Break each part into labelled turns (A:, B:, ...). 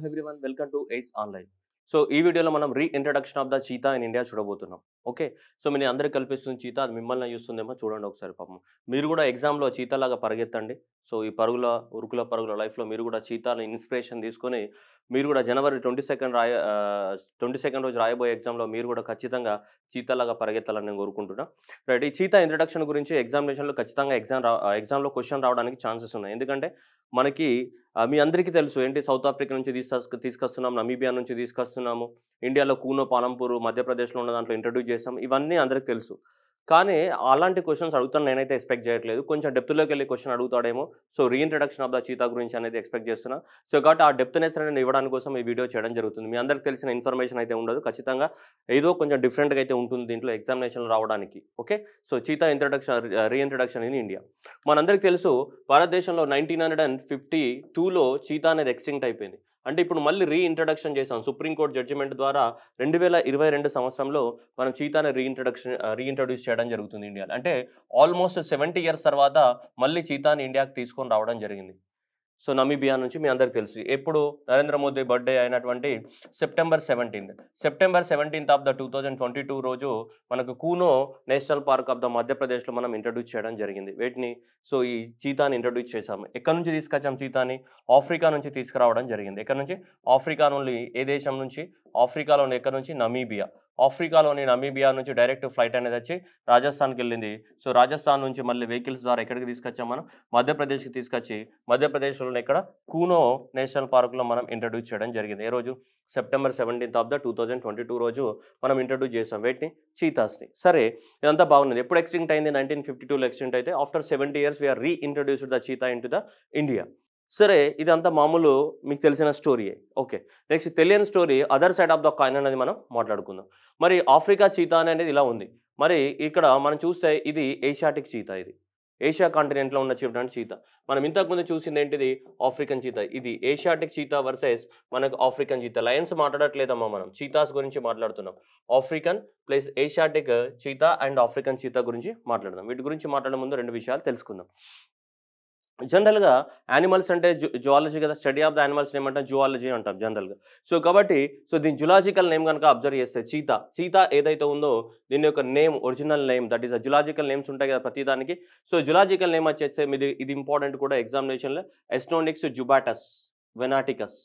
A: hello one welcome to eights online so ఈ వీడియోలో మనం re introduction of the cheetah in India చూడబోతున్నాం okay so మీ అందరికీ కల్పిస్తుంది చీతా అది మిమ్మల్ని చూస్తుందేమో చూడండి ఒకసారి పాపం మీరు కూడా ఎగ్జామ్లో లాగా పరిగెత్తండి సో ఈ పరుగుల ఉరుకుల పరుగుల లైఫ్లో మీరు కూడా చీతాలను ఇన్స్పిరేషన్ తీసుకొని మీరు కూడా జనవరి ట్వంటీ సెకండ్ రాయ ట్వంటీ సెకండ్ రోజు రాయబోయే ఎగ్జామ్లో మీరు కూడా ఖచ్చితంగా చీతలాగా పరిగెత్తాలని నేను కోరుకుంటున్నా రైట్ ఈ చీతా ఇంట్రడక్షన్ గురించి ఎగ్జామినేషన్లో ఖచ్చితంగా ఎగ్జామ్ రా ఎగ్జామ్లో క్వశ్చన్ రావడానికి ఛాన్సెస్ ఉన్నాయి ఎందుకంటే మనకి మీ అందరికీ తెలుసు ఏంటి సౌత్ ఆఫ్రికా నుంచి తీసుకు తీసుకొస్తున్నాము నమీబియా నుంచి తీసుకొస్తున్నాము ఇండియాలో కూనో పాలంపూరు మధ్యప్రదేశ్లో ఉన్న దాంట్లో ఇంట్రడ్యూస్ చేస్తాం ఇవన్నీ అందరికీ తెలుసు కానీ అలాంటి క్వశ్చన్స్ అడుగుతాను నేనైతే ఎక్స్పెక్ట్ చేయట్లేదు కొంచెం డెప్త్లోకి వెళ్ళి క్వశ్చన్ అడుగుతాడేమో so reintroduction of the cheetah గురించి అనేది ఎక్స్పెక్ట్ చేస్తున్నా సో కాబట్టి ఆ డెప్త్నెస్ అనేది ఇవ్వడానికి కోసం ఈ వీడియో చేయడం జరుగుతుంది మీ అందరికి తెలిసిన ఇన్ఫర్మేషన్ అయితే ఉండదు ఖచ్చితంగా ఏదో కొంచెం డిఫరెంట్గా అయితే ఉంటుంది దీంట్లో ఎగ్జామినేషన్ రావడానికి okay so cheetah introduction reintroduction in India మనందరికీ తెలుసు భారతదేశంలో నైన్టీన్ హండ్రెడ్ అండ్ ఫిఫ్టీ టూలో చీతా అనేది ఎక్స్టింక్ట్ అయిపోయింది అంటే ఇప్పుడు మళ్ళీ రీఇంట్రడక్షన్ చేసాం సుప్రీంకోర్టు జడ్జిమెంట్ ద్వారా రెండు వేల ఇరవై రెండు సంవత్సరంలో మనం చీతాని రీఇంట్రడక్షన్ రీఇంట్రడ్యూస్ చేయడం జరుగుతుంది ఇండియాలో అంటే ఆల్మోస్ట్ సెవెంటీ ఇయర్స్ తర్వాత మళ్ళీ చీతాని ఇండియాకి తీసుకొని రావడం జరిగింది సో నమీబియా నుంచి మీ అందరికి తెలుసు ఎప్పుడు నరేంద్ర మోదీ బర్త్డే అయినటువంటి September seventeenth September seventeenth of the two thousand twenty two రోజు మనకు Kuno national park of the మధ్యప్రదేశ్లో మనం ఇంట్రడ్యూస్ చేయడం జరిగింది వీటిని సో ఈ చీతాని ఇంట్రడ్యూస్ చేశాము ఎక్కడి నుంచి తీసుకొచ్చాం చీతాని ఆఫ్రికా నుంచి తీసుకురావడం జరిగింది ఎక్కడి నుంచి ఆఫ్రికా నుండి ఏ దేశం నుంచి ఆఫ్రికాలో ఎక్కడి నుంచి నమీబియా ఆఫ్రికాలోని నమీబియా నుంచి డైరెక్ట్ ఫ్లైట్ అనేది వచ్చి రాజస్థాన్కి వెళ్ళింది సో రాజస్థాన్ నుంచి మళ్ళీ వెహికల్స్ ద్వారా ఎక్కడికి తీసుకొచ్చాం మనం మధ్యప్రదేశ్కి తీసుకొచ్చి మధ్యప్రదేశ్లోని ఇక్కడ కూనో నేషనల్ పార్క్లో మనం ఇంట్రడ్యూస్ చేయడం జరిగింది ఏ రోజు September seventeenth of the two thousand twenty two రోజు మనం ఇంట్రడ్యూస్ చేసాం వేటిని చీతాస్ని సరే ఇదంతా బాగున్నది ఎప్పుడు ఎక్స్టింక్ట్ అయింది నైన్టీన్ ఫిఫ్టీ టూలో ఎక్స్టింక్ట్ అయితే after seventy years we are reintroduced the cheetah into the India సరే ఇదంతా మామూలు మీకు తెలిసిన స్టోరీయే ఓకే నెక్స్ట్ తెలియని story other side of the coin అనేది మనం మాట్లాడుకుందాం మరి ఆఫ్రికా చీత అనేది ఇలా ఉంది మరి ఇక్కడ మనం చూస్తే ఇది ఏషియాటిక్ చీత ఇది ఏషియా కాంటినెంట్లో ఉన్న చూడడానికి చీత మనం ఇంతకుముందు చూసింది ఏంటిది ఆఫ్రికన్ చీత ఇది ఏషియాటిక్ చీత వర్సెస్ మనకు ఆఫ్రికన్ చీత లయన్స్ మాట్లాడట్లేదమ్మా మనం చీతాస్ గురించి మాట్లాడుతున్నాం African plus Asiatic cheetah and African cheetah గురించి మాట్లాడదాం వీటి గురించి మాట్లాడే ముందు రెండు విషయాలు తెలుసుకుందాం జనరల్గా యానిమల్స్ అంటే జు జువాలజీ కదా study of the animals name అంటే జువాలజీ అంటాం జనరల్గా సో కాబట్టి సో దీని జులాజికల్ నేమ్ కనుక అబ్జర్వ్ చేస్తే చీతా చీతా ఏదైతే ఉందో దీని యొక్క name original name that is zoological names ఉంటాయి కదా ప్రతిదానికి సో జులాజికల్ నేమ్ వచ్చేస్తే ఇది ఇది ఇంపార్టెంట్ కూడా ఎగ్జామినేషన్లో ఎస్నోనిక్స్ జుబాటస్ వెనాటికస్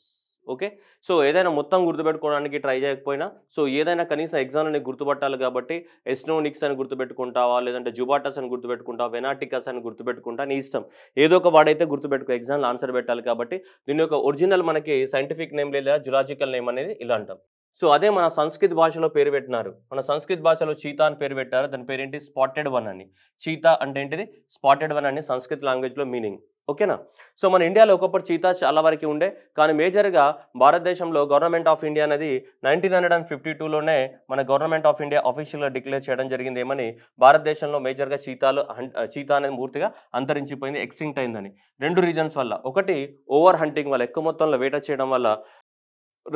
A: ఓకే సో ఏదైనా మొత్తం గుర్తుపెట్టుకోవడానికి ట్రై చేయకపోయినా సో ఏదైనా కనీసం ఎగ్జామ్లో నీకు గుర్తుపట్టాలి కాబట్టి ఎస్నోనిక్స్ అని గుర్తుపెట్టుకుంటావా లేదంటే జుబాటస్ అని గుర్తుపెట్టుకుంటావా వెనాటికస్ అని గుర్తుపెట్టుకుంటా నీ ఇష్టం ఏదో ఒక వాడైతే గుర్తుపెట్టుకో ఎగ్జామ్లో ఆన్సర్ పెట్టాలి కాబట్టి దీని యొక్క ఒరిజినల్ మనకి సైంటిఫిక్ నేమ్ లేదా జులాజికల్ నేమ్ అనేది ఇలా అంటాం సో అదే మన సంస్కృత భాషలో పేరు పెట్టినారు మన సంస్కృత భాషలో చీతా అని పేరు పెట్టారు దాని పేరేంటి స్పాటెడ్ వన్ అని చీతా అంటే ఏంటిది స్పాటెడ్ వన్ అని సంస్కృత లాంగ్వేజ్లో మీనింగ్ ఓకేనా సో మన ఇండియాలో ఒకప్పుడు చీతా చాలా వరకు ఉండే కానీ మేజర్గా భారతదేశంలో గవర్నమెంట్ ఆఫ్ ఇండియా అనేది నైన్టీన్ హండ్రెడ్ అండ్ ఫిఫ్టీ టూలోనే మన గవర్నమెంట్ ఆఫ్ ఇండియా అఫీషియల్గా డిక్లేర్ చేయడం జరిగింది ఏమని భారతదేశంలో మేజర్గా చీతాలు చీతా అనేది పూర్తిగా అంతరించిపోయింది ఎక్స్టింక్ట్ అయిందని రెండు రీజన్స్ వల్ల ఒకటి ఓవర్ హంటింగ్ వల్ల ఎక్కువ మొత్తంలో వేట చేయడం వల్ల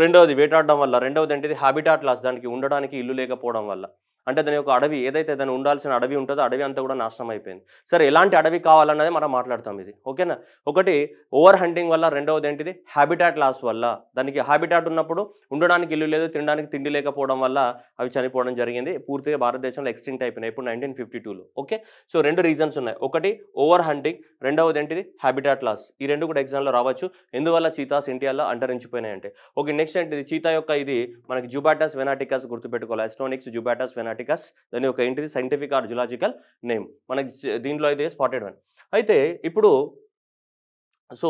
A: రెండవది వేటాడడం వల్ల రెండవది ఏంటిది హ్యాబిటాట్ లాస్ దానికి ఉండడానికి ఇల్లు లేకపోవడం వల్ల అంటే దాని యొక్క అడవి ఏదైతే దాని ఉండాల్సిన అడవి ఉంటుందో అడవి అంతా కూడా నాశనం అయిపోయింది సరే ఎలాంటి అడవి కావాలన్నది మనం మాట్లాడతాం ఇది ఓకేనా ఒకటి ఓవర్ హంటింగ్ వల్ల రెండవది ఏంటిది హ్యాబిటాట్ లాస్ వల్ల దానికి హ్యాబిటాట్ ఉన్నప్పుడు ఉండడానికి ఇల్లు లేదు తినడానికి తిండి లేకపోవడం వల్ల అవి చనిపోవడం జరిగింది పూర్తిగా భారతదేశంలో ఎక్స్టింక్ట్ అయిపోయినాయి ఇప్పుడు నైన్టీన్ ఫిఫ్టీ టూలో ఓకే సో రెండు రీజన్స్ ఉన్నాయి ఒకటి ఓవర్ హంటింగ్ రెండవది ఏంటిది హ్యాబిటాట్ లాస్ ఈ రెండు కూడా ఎగ్జామ్లో రావచ్చు ఎందువల్ల చీతాస్ ఇండియాలో అంటరించిపోయినాయి అంటే ఓకే నెక్స్ట్ ఇది చీతా యొక్క ఇది మనకి జుబాటస్ వెనాటికస్ గుర్తుపెట్టుకోవాలి ఎస్ట్రోనిక్స్ జుబాటస్ వెనాటికస్ దాని యొక్క ఏంటిది సైంటిఫిక్ ఆర్ జులాజికల్ నేమ్ మనకి దీంట్లో అయితే స్పాటెడ్ వన్ అయితే ఇప్పుడు so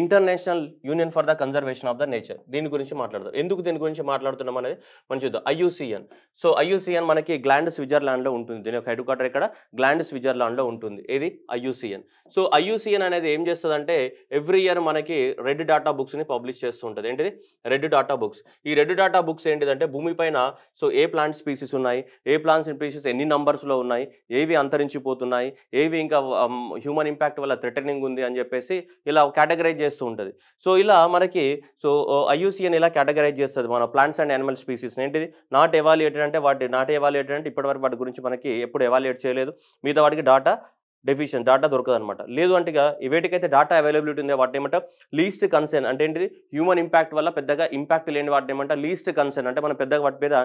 A: international union for the conservation of the nature దీని గురించి మాట్లాడతారు ఎందుకు దీని గురించి మాట్లాడుతున్నాం అనేది మనం చూద్దాం ఐయుసిఎన్ సో ఐయుసిఎన్ మనకి గ్లాండ్ స్విట్జర్లాండ్లో ఉంటుంది దీని యొక్క హెడ్ క్వార్టర్ ఇక్కడ గ్లాండ్ స్విట్జర్లాండ్లో ఉంటుంది ఇది ఐయుసిఎన్ సో ఐయుసిఎన్ అనేది ఏం చేస్తుందంటే ఎవ్రీ ఇయర్ మనకి రెడ్ డాటా బుక్స్ని పబ్లిష్ చేస్తూ ఉంటుంది ఏంటిది రెడ్ డాటా బుక్స్ ఈ రెడ్ డాటా బుక్స్ ఏంటిదంటే భూమిపైన సో ఏ ప్లాంట్ స్పీసీస్ ఉన్నాయి ఏ ప్లాంట్స్ స్పీసీస్ ఎన్ని నంబర్స్లో ఉన్నాయి ఏవి అంతరించిపోతున్నాయి ఏవి ఇంకా హ్యూమన్ ఇంపాక్ట్ వల్ల థ్రెటనింగ్ ఉంది అని చెప్పేసి ఇలా కేటగరైజ్ చేస్తూ ఉంటుంది సో ఇలా మనకి సో ఐయూసీఎన్ ఇలా కేటగరైజ్ చేస్తుంది మన ప్లాంట్స్ అండ్ యానిమల్ స్పీసీస్ ఏంటిది నాట్ ఎవాల్యుయేటెడ్ అంటే వాటి నాట్ ఎవాల్యుయేటెడ్ అంటే ఇప్పటివరకు వాటి గురించి మనకి ఎప్పుడు ఎవాల్యుయేట్ చేయలేదు మిగతా వాటికి డాటా డెఫిషియన్ డాటా దొరకదు అనమాట లేదు అంటే వేటికైతే డాటా అవైలబిలిటీ ఉందో వాటి ఏమంట లీస్ట్ కన్సర్న్ అంటే ఏంటి హ్యూమన్ ఇంపాక్ట్ వల్ల పెద్దగా ఇంపాక్ట్ లేని వాటిని ఏమంట లీస్ట్ కన్సర్న్ అంటే మనం పెద్దగా వాటి మీద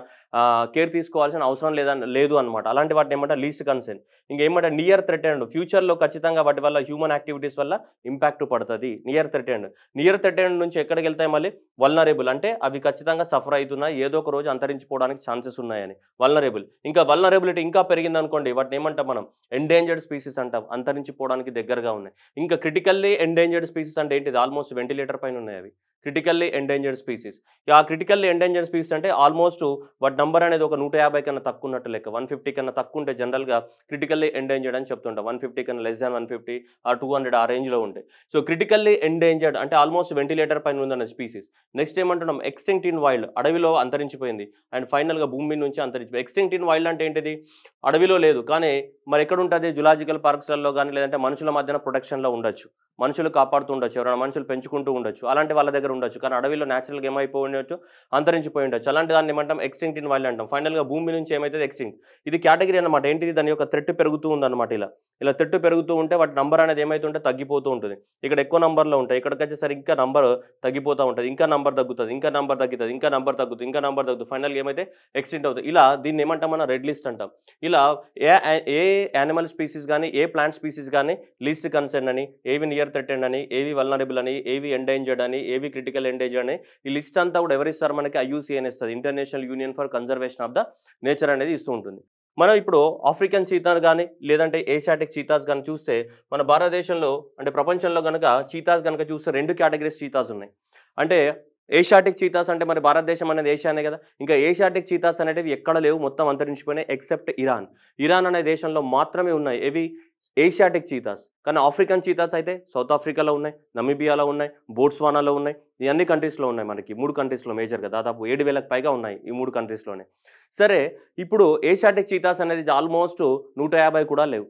A: కేర్ తీసుకోవాల్సిన అవసరం లేదని లేదు అనమాట అలాంటి వాటిని ఏమంట లీస్ట్ కన్సర్న్ ఏమంటే నియర్ థ్రెట్ అండ్ ఫ్యూచర్లో ఖచ్చితంగా వాటి వల్ల హ్యూమన్ యాక్టివిటీస్ వల్ల ఇంపాక్ట్ పడుతుంది near threat and near threat and నుంచి ఎక్కడికి వెళ్తాయి మళ్ళీ వల్నరేబుల్ అంటే అవి ఖచ్చితంగా సఫర్ అవుతున్నాయి ఏదో ఒక రోజు అంతరించిపోవడానికి ఛాన్సెస్ ఉన్నాయని వల్నరేబుల్ ఇంకా వల్నరేబిలిటీ ఇంకా పెరిగిందనుకోండి వాటిని ఏమంటాం మనం ఎండేంజర్డ్ స్పీసీస్ అంటాం అంతరించిపోవడానికి దగ్గరగా ఉన్నాయి ఇంకా క్రిటికల్లీ ఎండేంజర్డ్ స్పీసీస్ అంటే ఏంటిది ఆల్మోస్ట్ వెంటిలేటర్ పైన ఉన్నాయి అవి క్రిటికల్లీ ఎండేంజర్డ్ స్పీసీస్ ఆ క్రిటికల్లీ ఎండేంజర్డ్ స్పీసీస్ అంటే ఆల్మోస్ట్ వాటి నెంబర్ అనేది ఒక నూట యాభై కన్నా తక్కువ ఉన్నట్టు లెక్క వన్ ఫిఫ్టీ కన్నా తక్కువ ఉంటే జనరల్గా క్రిటికల్లీ ఎండేంజర్డ్ అని చెప్తుంటాం వన్ ఫిఫ్టీ కన్నా లెస్ దాన్ వన్ ఫిఫ్టీ ఆ టూ హండ్రెడ్ ఆ రేంజ్లో ఉంటాయి సో క్రిటికల్లీ ఎండేంజర్డ్ అంటే ఆల్మోస్ట్ వెంటిలేటర్ పైన ఉందన్న స్పీసీస్ నెక్స్ట్ ఏమంటున్నాం ఎక్స్టెంక్ట్ ఇన్ వైల్డ్ అడవిలో అంతరించిపోయింది అండ్ ఫైనల్గా భూమి నుంచి అంతరించిపోయింది ఎక్స్టెంక్ట్ ఇన్ వైల్డ్ అంటే ఏంటిది అడవిలో లేదు కానీ మరి ఎక్కడ ఉంటుంది జులాజికల్ పార్క్ పార్క్స్లలో కానీ లేదంటే మనుషుల మధ్యన ప్రొటెక్షన్లో ఉండొచ్చు మనుషులు కాపాడుతూ ఉండొచ్చు ఎవరైనా మనుషులు పెంచుకుంటూ ఉండొచ్చు అలాంటి వాళ్ళ దగ్గర ఉండొచ్చు కానీ అడవిలో న్యాచురల్గా ఏమైపోయి ఉండొచ్చు అంతరించిపోయి ఉండొచ్చు అలాంటి దాన్ని ఏమంటాం ఎక్స్టింక్ట్ ఇన్ వాళ్ళు అంటాం ఫైనల్గా భూమి నుంచి ఏమైతే ఎక్స్టింక్ట్ ఇది కేటగిరీ అనమాట ఏంటిది దాని యొక్క థ్రెట్ పెరుగుతూ ఉందన్నమాట ఇలా ఇలా థ్రెట్ పెరుగుతూ ఉంటే వాటి నంబర్ అనేది ఏమైతుంటే తగ్గిపోతూ ఉంటుంది ఇక్కడ ఎక్కువ నంబర్లో ఉంటాయి ఇక్కడికి వచ్చేసరికి ఇంకా నంబర్ తగ్గిపోతూ ఉంటుంది ఇంకా నంబర్ తగ్గుతుంది ఇంకా నంబర్ తగ్గుతుంది ఇంకా నంబర్ తగ్గుతుంది ఇంకా నంబర్ తగ్గుతుంది ఫైనల్గా ఏమైతే ఎక్స్టింక్ట్ అవుతుంది ఇలా దీన్ని ఏమంటాం మనం రెడ్ లిస్ట్ అంటాం ఇలా ఏ ఏ యానిమల్ స్పీసీస్ కానీ ఏ ప్లాంట్ స్పీసీస్ కానీ లీస్ట్ కన్సర్న్ అని ఏవి నియర్ థ్రెటెండ్ అని ఏవి వల్నరబుల్ అని ఏవి ఎండేంజర్డ్ అని ఏవి క్రిటికల్ ఎండేంజర్ అని ఈ లిస్ట్ అంతా కూడా ఎవరిస్తారు మనకి ఐయూసీఎన్ ఇస్తుంది international union for conservation of the nature అనేది ఇస్తూ ఉంటుంది మనం ఇప్పుడు ఆఫ్రికన్ చీతాస్ కానీ లేదంటే ఏషియాటిక్ చీతాస్ కానీ చూస్తే మన భారతదేశంలో అంటే ప్రపంచంలో కనుక చీతాస్ కనుక చూస్తే రెండు కేటగిరీస్ చీతాస్ ఉన్నాయి అంటే ఏషియాటిక్ చీతాస్ అంటే మరి భారతదేశం అనేది ఏషియానే కదా ఇంకా ఏషియాటిక్ చీతాస్ అనేటివి ఎక్కడ లేవు మొత్తం అంతరించిపోయినాయి ఎక్సెప్ట్ ఇరాన్ ఇరాన్ అనే దేశంలో మాత్రమే ఉన్నాయి ఏవి ఏషియాటిక్ చీతాస్ కానీ ఆఫ్రికన్ చీతాస్ అయితే సౌత్ ఆఫ్రికాలో ఉన్నాయి నమీబియాలో ఉన్నాయి బోట్స్వానాలో ఉన్నాయి ఈ అన్ని కంట్రీస్లో ఉన్నాయి మనకి మూడు కంట్రీస్లో మేజర్గా దాదాపు ఏడు వేలకు పైగా ఉన్నాయి ఈ మూడు కంట్రీస్లోనే సరే ఇప్పుడు ఏషియాటిక్ చీతాస్ అనేది ఆల్మోస్ట్ నూట యాభై కూడా లేవు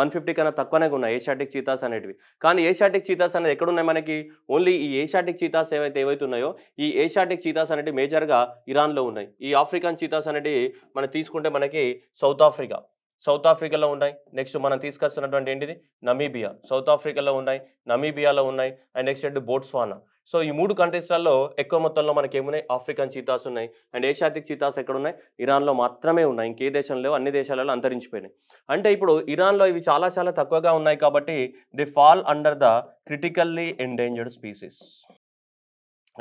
A: వన్ ఫిఫ్టీ కన్నా తక్కువనే ఉన్నాయి ఏషియాటిక్ చీతాస్ అనేటివి కానీ ఏషియాటిక్ చీతాస్ అనేది ఎక్కడున్నాయి మనకి ఓన్లీ ఈ ఏషియాటిక్ చీతాస్ ఏవైతే ఏవైతే ఉన్నాయో ఈ ఏషియాటిక్ చీతాస్ అనేవి మేజర్గా ఇరాన్లో ఉన్నాయి ఈ ఆఫ్రికన్ చీతాస్ అనేవి మనం తీసుకుంటే మనకి సౌత్ ఆఫ్రికా సౌత్ ఆఫ్రికాలో ఉన్నాయి నెక్స్ట్ మనం తీసుకొస్తున్నటువంటి ఏంటిది నమీబియా సౌత్ ఆఫ్రికాలో ఉన్నాయి నమీబియాలో ఉన్నాయి అండ్ నెక్స్ట్ ఏంటి బోట్స్వానా సో ఈ మూడు కంట్రీస్లలో ఎక్కువ మొత్తంలో మనకి ఏమున్నాయి ఆఫ్రికన్ చీతాస్ ఉన్నాయి అండ్ ఏషియాటిక్ చీతాస్ ఎక్కడ ఉన్నాయి ఇరాన్లో మాత్రమే ఉన్నాయి ఇంకే దేశంలో అన్ని దేశాలలో అంతరించిపోయినాయి అంటే ఇప్పుడు ఇరాన్లో ఇవి చాలా చాలా తక్కువగా ఉన్నాయి కాబట్టి the fall under the critically endangered species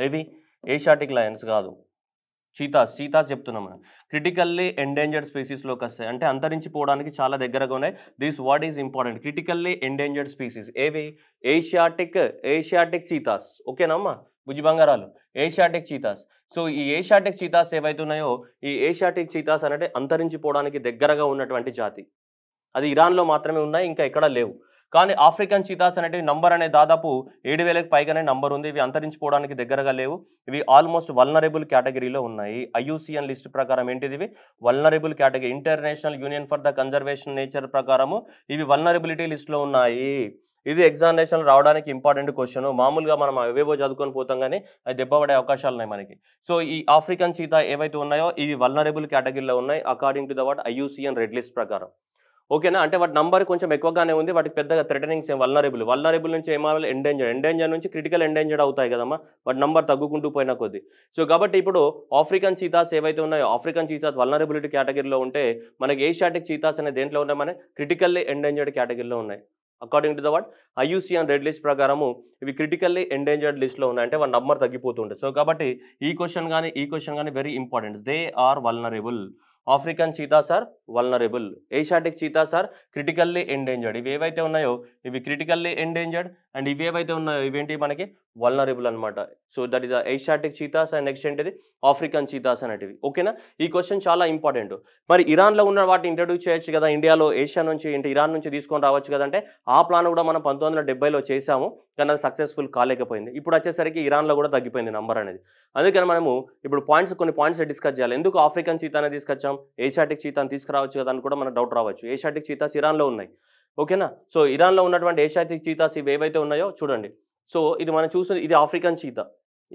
A: ఇవి ఏషియాటిక్ లయన్స్ కాదు చీతాస్ చీతాస్ చెప్తున్నాం మనం క్రిటికల్లీ ఎండేంజర్డ్ స్పీసీస్లోకి వస్తాయి అంటే అంతరించిపోవడానికి చాలా దగ్గరగా ఉన్నాయి this what is important critically endangered species ఏవి ఏషియాటిక్ ఏషియాటిక్ చీతాస్ ఓకేనమ్మా బుజ్జి బంగారాలు ఏషియాటిక్ చీతాస్ సో ఈ ఏషియాటిక్ చీతాస్ ఏవైతున్నాయో ఈ ఏషియాటిక్ చీతాస్ అనేది అంతరించిపోవడానికి దగ్గరగా ఉన్నటువంటి జాతి అది ఇరాన్లో మాత్రమే ఉన్నాయి ఇంకా ఎక్కడా లేవు కానీ ఆఫ్రికన్ చీతాస్ అనేటివి నంబర్ అనే దాదాపు ఏడు వేలకు పైగానే నంబర్ ఉంది ఇవి అంతరించిపోవడానికి దగ్గరగా లేవు ఇవి ఆల్మోస్ట్ వల్నరబుల్ కేటగిరీలో ఉన్నాయి ఐయుసిఎన్ లిస్ట్ ప్రకారం ఏంటిది ఇవి vulnerable category international union for the conservation nature ప్రకారము ఇవి వల్నరబిలిటీ లిస్ట్లో ఉన్నాయి ఇది ఎగ్జామినేషన్ రావడానికి ఇంపార్టెంట్ క్వశ్చన్ మామూలుగా మనం అవేవో చదువుకొని పోతాం కానీ అది దెబ్బపడే అవకాశాలు ఉన్నాయి మనకి సో ఈ ఆఫ్రికన్ సీత ఏవైతే ఉన్నాయో ఇవి వల్నరబుల్ కేటగిరీలో ఉన్నాయి according to the what IUCN red list ప్రకారం ఓకేనా అంటే వాటి నంబర్ కొంచెం ఎక్కువగానే ఉంది వాటికి పెద్దగా థ్రెటనింగ్స్ ఏం వల్నరేబుల్ వల్నరేబుల్ నుంచి ఏమావాలి ఎండేంజర్ ఎండేంజర్ నుంచి క్రిటికల్ ఎండేంజర్డ్ అవుతాయి కదమ్మా వాటి నంబర్ తగ్గుకుంటూ పోయిన కొద్ది సో కాబట్టి ఇప్పుడు ఆఫ్రికన్ చీతాస్ ఏవైతే ఉన్నాయో ఆఫ్రికన్ చీతాస్ వల్నరబిలిటీ కేటగిరీలో ఉంటే మనకి ఏషియాటిక్ చీతాస్ అనే దేంట్లో ఉన్నాయి మన క్రిటికల్లీ ఎండేంజర్డ్ కేటగిరీలో ఉన్నాయి according to the what IUCN red list ప్రకారము ఇవి క్రిటికల్లీ ఎండేంజర్డ్ లిస్ట్లో ఉన్నాయి అంటే వాళ్ళ నంబర్ తగ్గిపోతుంటాయి సో కాబట్టి ఈ క్వశ్చన్ కానీ ఈ క్వశ్చన్ కానీ very important they are vulnerable African cheetahs are vulnerable Asiatic cheetahs are critically endangered ఇవి ఏవైతే ఉన్నాయో ఇవి క్రిటికల్లీ ఎండేంజర్డ్ అండ్ ఇవి ఏవైతే ఉన్నాయో ఇవేంటి మనకి వల్నరబుల్ అనమాట so that is Asiatic cheetahs and next ఏంటిది ఆఫ్రికన్ చీతాస్ అనేటివి ఓకేనా ఈ క్వశ్చన్ చాలా ఇంపార్టెంట్ మరి ఇరాన్లో ఉన్న వాటిని ఇంట్రడ్యూస్ చేయొచ్చు కదా ఇండియాలో ఏషియా నుంచి అంటే ఇరాన్ నుంచి తీసుకొని రావచ్చు కదంటే ఆ ప్లాన్ కూడా మనం పంతొమ్మిది వందల చేశాము కానీ అది సక్సెస్ఫుల్ కాలేకపోయింది ఇప్పుడు వచ్చేసరికి ఇరాన్లో కూడా తగ్గిపోయింది నంబర్ అనేది అందుకని మనము ఇప్పుడు పాయింట్స్ కొన్ని పాయింట్స్ డిస్కస్ చేయాలి ఎందుకు ఆఫ్రికన్ చీతానే తీసుకొచ్చాం ఏషియాటిక్ చీతాన్ని తీసుకురావచ్చు కదా అని కూడా మనకు డౌట్ రావచ్చు ఏషియాటిక్ చీతాస్ ఇరాన్లో ఉన్నాయి ఓకేనా సో ఇరాన్లో ఉన్నటువంటి ఏషియాటిక్ చీతాస్ ఇవి ఏవైతే ఉన్నాయో చూడండి సో ఇది మనం చూసిన ఇది ఆఫ్రికన్ చీత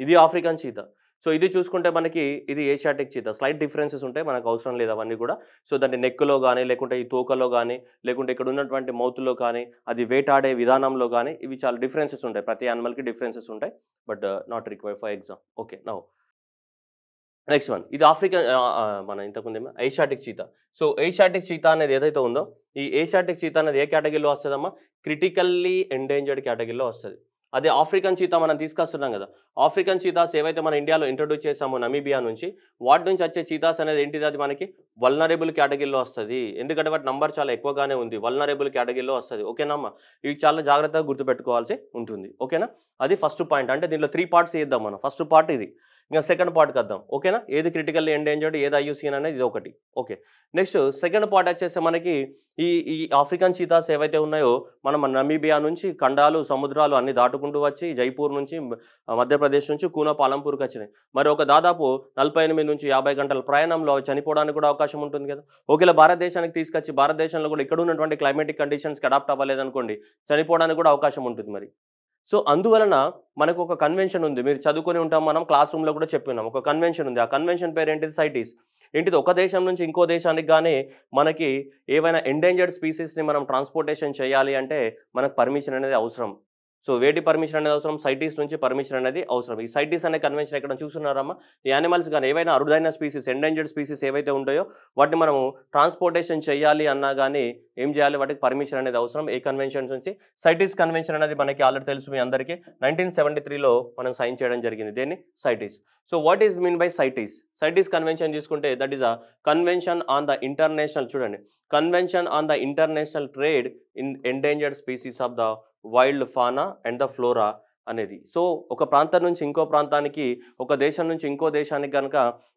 A: ఇది ఆఫ్రికన్ చీత సో ఇది చూసుకుంటే మనకి ఇది ఏషియాటిక్ చీత స్లైట్ డిఫరెన్సెస్ ఉంటాయి మనకు అవసరం లేదు అవన్నీ కూడా సో దాన్ని నెక్లో కానీ లేకుంటే ఈ తోకలో కానీ లేకుంటే ఇక్కడ ఉన్నటువంటి మౌత్లో కానీ అది వేటాడే విధానంలో కానీ ఇవి చాలా డిఫరెన్సెస్ ఉంటాయి ప్రతి యానిమల్కి డిఫరెన్సెస్ ఉంటాయి but not require for exam okay now next one ఇది ఆఫ్రికన్ మన ఇంతకుముందు Asiatic cheetah so Asiatic cheetah అనేది ఏదైతే ఉందో ఈ ఏషియాటిక్ చీత అనేది ఏ కేటగిరీలో వస్తుందమ్మా క్రిటికల్లీ ఎండేంజర్డ్ కేటగిరీలో వస్తుంది అదే ఆఫ్రికన్ చీతా మనం తీసుకొస్తున్నాం కదా ఆఫ్రికన్ చీతాస్ ఏవైతే మన ఇండియాలో ఇంట్రొడ్యూస్ చేసామో నమీబియా నుంచి వాటి నుంచి వచ్చే చీతాస్ అనేది ఏంటిది అది మనకి వల్నరేబుల్ కేటగిరీలో వస్తుంది ఎందుకంటే వాటి నంబర్ చాలా ఎక్కువగానే ఉంది వల్నరేబుల్ కేటగిరీలో వస్తుంది అమ్మా ఇవి చాలా జాగ్రత్తగా గుర్తుపెట్టుకోవాల్సి ఉంటుంది ఓకేనా అది ఫస్ట్ పాయింట్ అంటే దీంట్లో త్రీ పార్ట్స్ చేద్దాం మనం ఫస్ట్ పార్ట్ ఇది ఇంకా సెకండ్ పార్ట్కి వద్దాం ఓకేనా ఏది క్రిటికల్ ఎండేంజర్డ్ ఏది ఐయుసిఎన్ అనేది ఇది ఒకటి ఓకే నెక్స్ట్ సెకండ్ పార్ట్ వచ్చేసి మనకి ఈ ఈ ఆఫ్రికన్ చీతాస్ ఏవైతే ఉన్నాయో మనం నమీబియా నుంచి ఖండాలు సముద్రాలు అన్ని దాటుకుంటూ వచ్చి జైపూర్ నుంచి మధ్యప్రదేశ్ నుంచి కూనా పాలంపూర్కి వచ్చినాయి మరి ఒక దాదాపు నలభై ఎనిమిది నుంచి యాభై గంటల ప్రయాణంలో చనిపోవడానికి కూడా అవకాశం ఉంటుంది కదా ఒకవేళ భారతదేశానికి తీసుకొచ్చి భారతదేశంలో కూడా ఇక్కడ ఉన్నటువంటి క్లైమేటిక్ కండిషన్స్కి అడాప్ట్ అవ్వలేదనుకోండి చనిపోవడానికి కూడా అవకాశం ఉంటుంది మరి సో అందువలన మనకు ఒక కన్వెన్షన్ ఉంది మీరు చదువుకొని ఉంటాం మనం క్లాస్ రూమ్లో కూడా చెప్పినాం ఒక కన్వెన్షన్ ఉంది ఆ కన్వెన్షన్ పేరు ఏంటిది సైటీస్ ఏంటిది ఒక దేశం నుంచి ఇంకో దేశానికి కానీ మనకి ఏవైనా ఎండేంజర్డ్ స్పీసీస్ని మనం ట్రాన్స్పోర్టేషన్ చేయాలి అంటే మనకు పర్మిషన్ అనేది అవసరం సో వేటి పర్మిషన్ అనేది అవసరం సైటీస్ నుంచి పర్మిషన్ అనేది అవసరం ఈ సైటీస్ అనే కన్వెన్షన్ ఎక్కడ చూస్తున్నారమ్మా ఈ యానిమల్స్ కానీ ఏవైనా అరుదైన స్పీసీస్ ఎండేంజర్డ్ స్పీసీస్ ఏవైతే ఉంటాయో వాటిని మనము ట్రాన్స్పోర్టేషన్ చేయాలి అన్నా కానీ ఏం చేయాలి వాటికి పర్మిషన్ అనేది అవసరం ఏ కన్వెన్షన్స్ నుంచి సైటీస్ కన్వెన్షన్ అనేది మనకి ఆల్రెడీ తెలుసు మీ అందరికీ నైన్టీన్ సెవెంటీ త్రీలో మనం సైన్ చేయడం జరిగింది దేన్ని CITES so what is mean by CITES CITES convention తీసుకుంటే that is a convention on the international చూడండి convention on the international trade in endangered species of the wild fauna and the flora అనేది so ఒక ప్రాంతం నుంచి ఇంకో ప్రాంతానికి ఒక దేశం నుంచి ఇంకో దేశానికి కనుక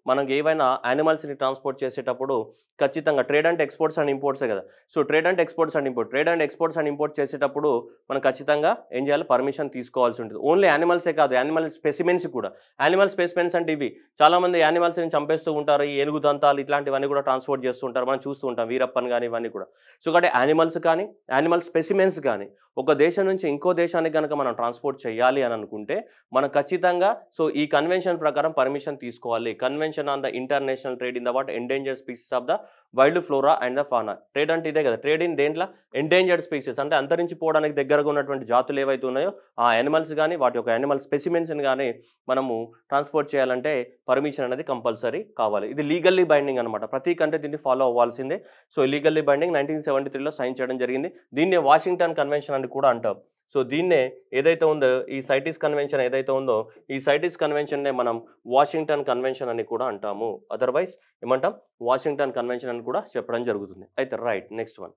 A: మనం ఏవైనా యానిమల్స్ని ట్రాన్స్పోర్ట్ చేసేటప్పుడు ఖచ్చితంగా ట్రేడ్ అండ్ ఎక్స్పోర్ట్స్ అండ్ ఇంపోర్ట్సే కదా so trade and exports and import trade and exports and import చేసేటప్పుడు మనం ఖచ్చితంగా ఏం చేయాలి పర్మిషన్ తీసుకోవాల్సి ఉంటుంది ఓన్లీ యానిమల్సే కాదు యానిమల్ స్పెసిమెన్స్ కూడా యానిమల్ స్పెసిమెన్స్ అంటే ఇవి చాలామంది యానిమల్స్ని చంపేస్తూ ఉంటారు ఈ ఏనుగు దంతాలు ఇట్లాంటివన్నీ కూడా ట్రాన్స్పోర్ట్ చేస్తూ ఉంటారు మనం చూస్తూ ఉంటాం వీరప్పన్ కానీ ఇవన్నీ కూడా సో కాబట్టి యానిమల్స్ కానీ యానిమల్ స్పెసిమెన్స్ కానీ ఒక దేశం నుంచి ఇంకో దేశానికి కనుక మనం ట్రాన్స్పోర్ట్ చేయాలి అని అనుకుంటే మనం ఖచ్చితంగా సో ఈ కన్వెన్షన్ ప్రకారం పర్మిషన్ తీసుకోవాలి convention convention on the international trade in the what endangered species of the wild flora and the fauna trade అంటే ఇదే కదా ట్రేడ్ ఇన్ దేంట్లో ఎండేంజర్డ్ స్పీసీస్ అంటే అంతరించిపోవడానికి దగ్గరగా ఉన్నటువంటి జాతులు ఏవైతే ఉన్నాయో ఆ యానిమల్స్ కానీ వాటి యొక్క యానిమల్ స్పెసిమెన్స్ని కానీ మనము ట్రాన్స్పోర్ట్ చేయాలంటే పర్మిషన్ అనేది కంపల్సరీ కావాలి ఇది లీగల్లీ బైండింగ్ అనమాట ప్రతి కంట్రీ దీన్ని ఫాలో అవ్వాల్సిందే so legally binding nineteen seventy త్రీలో సైన్ చేయడం జరిగింది దీన్ని వాషింగ్టన్ కన్వెన్షన్ అని కూడా అంటారు సో దీన్నే ఏదైతే ఉందో ఈ సైటిస్ కన్వెన్షన్ ఏదైతే ఉందో ఈ సైటిస్ కన్వెన్షన్నే మనం వాషింగ్టన్ కన్వెన్షన్ అని కూడా అంటాము అదర్వైజ్ ఏమంటాం వాషింగ్టన్ కన్వెన్షన్ అని కూడా చెప్పడం జరుగుతుంది అయితే రైట్ నెక్స్ట్ వన్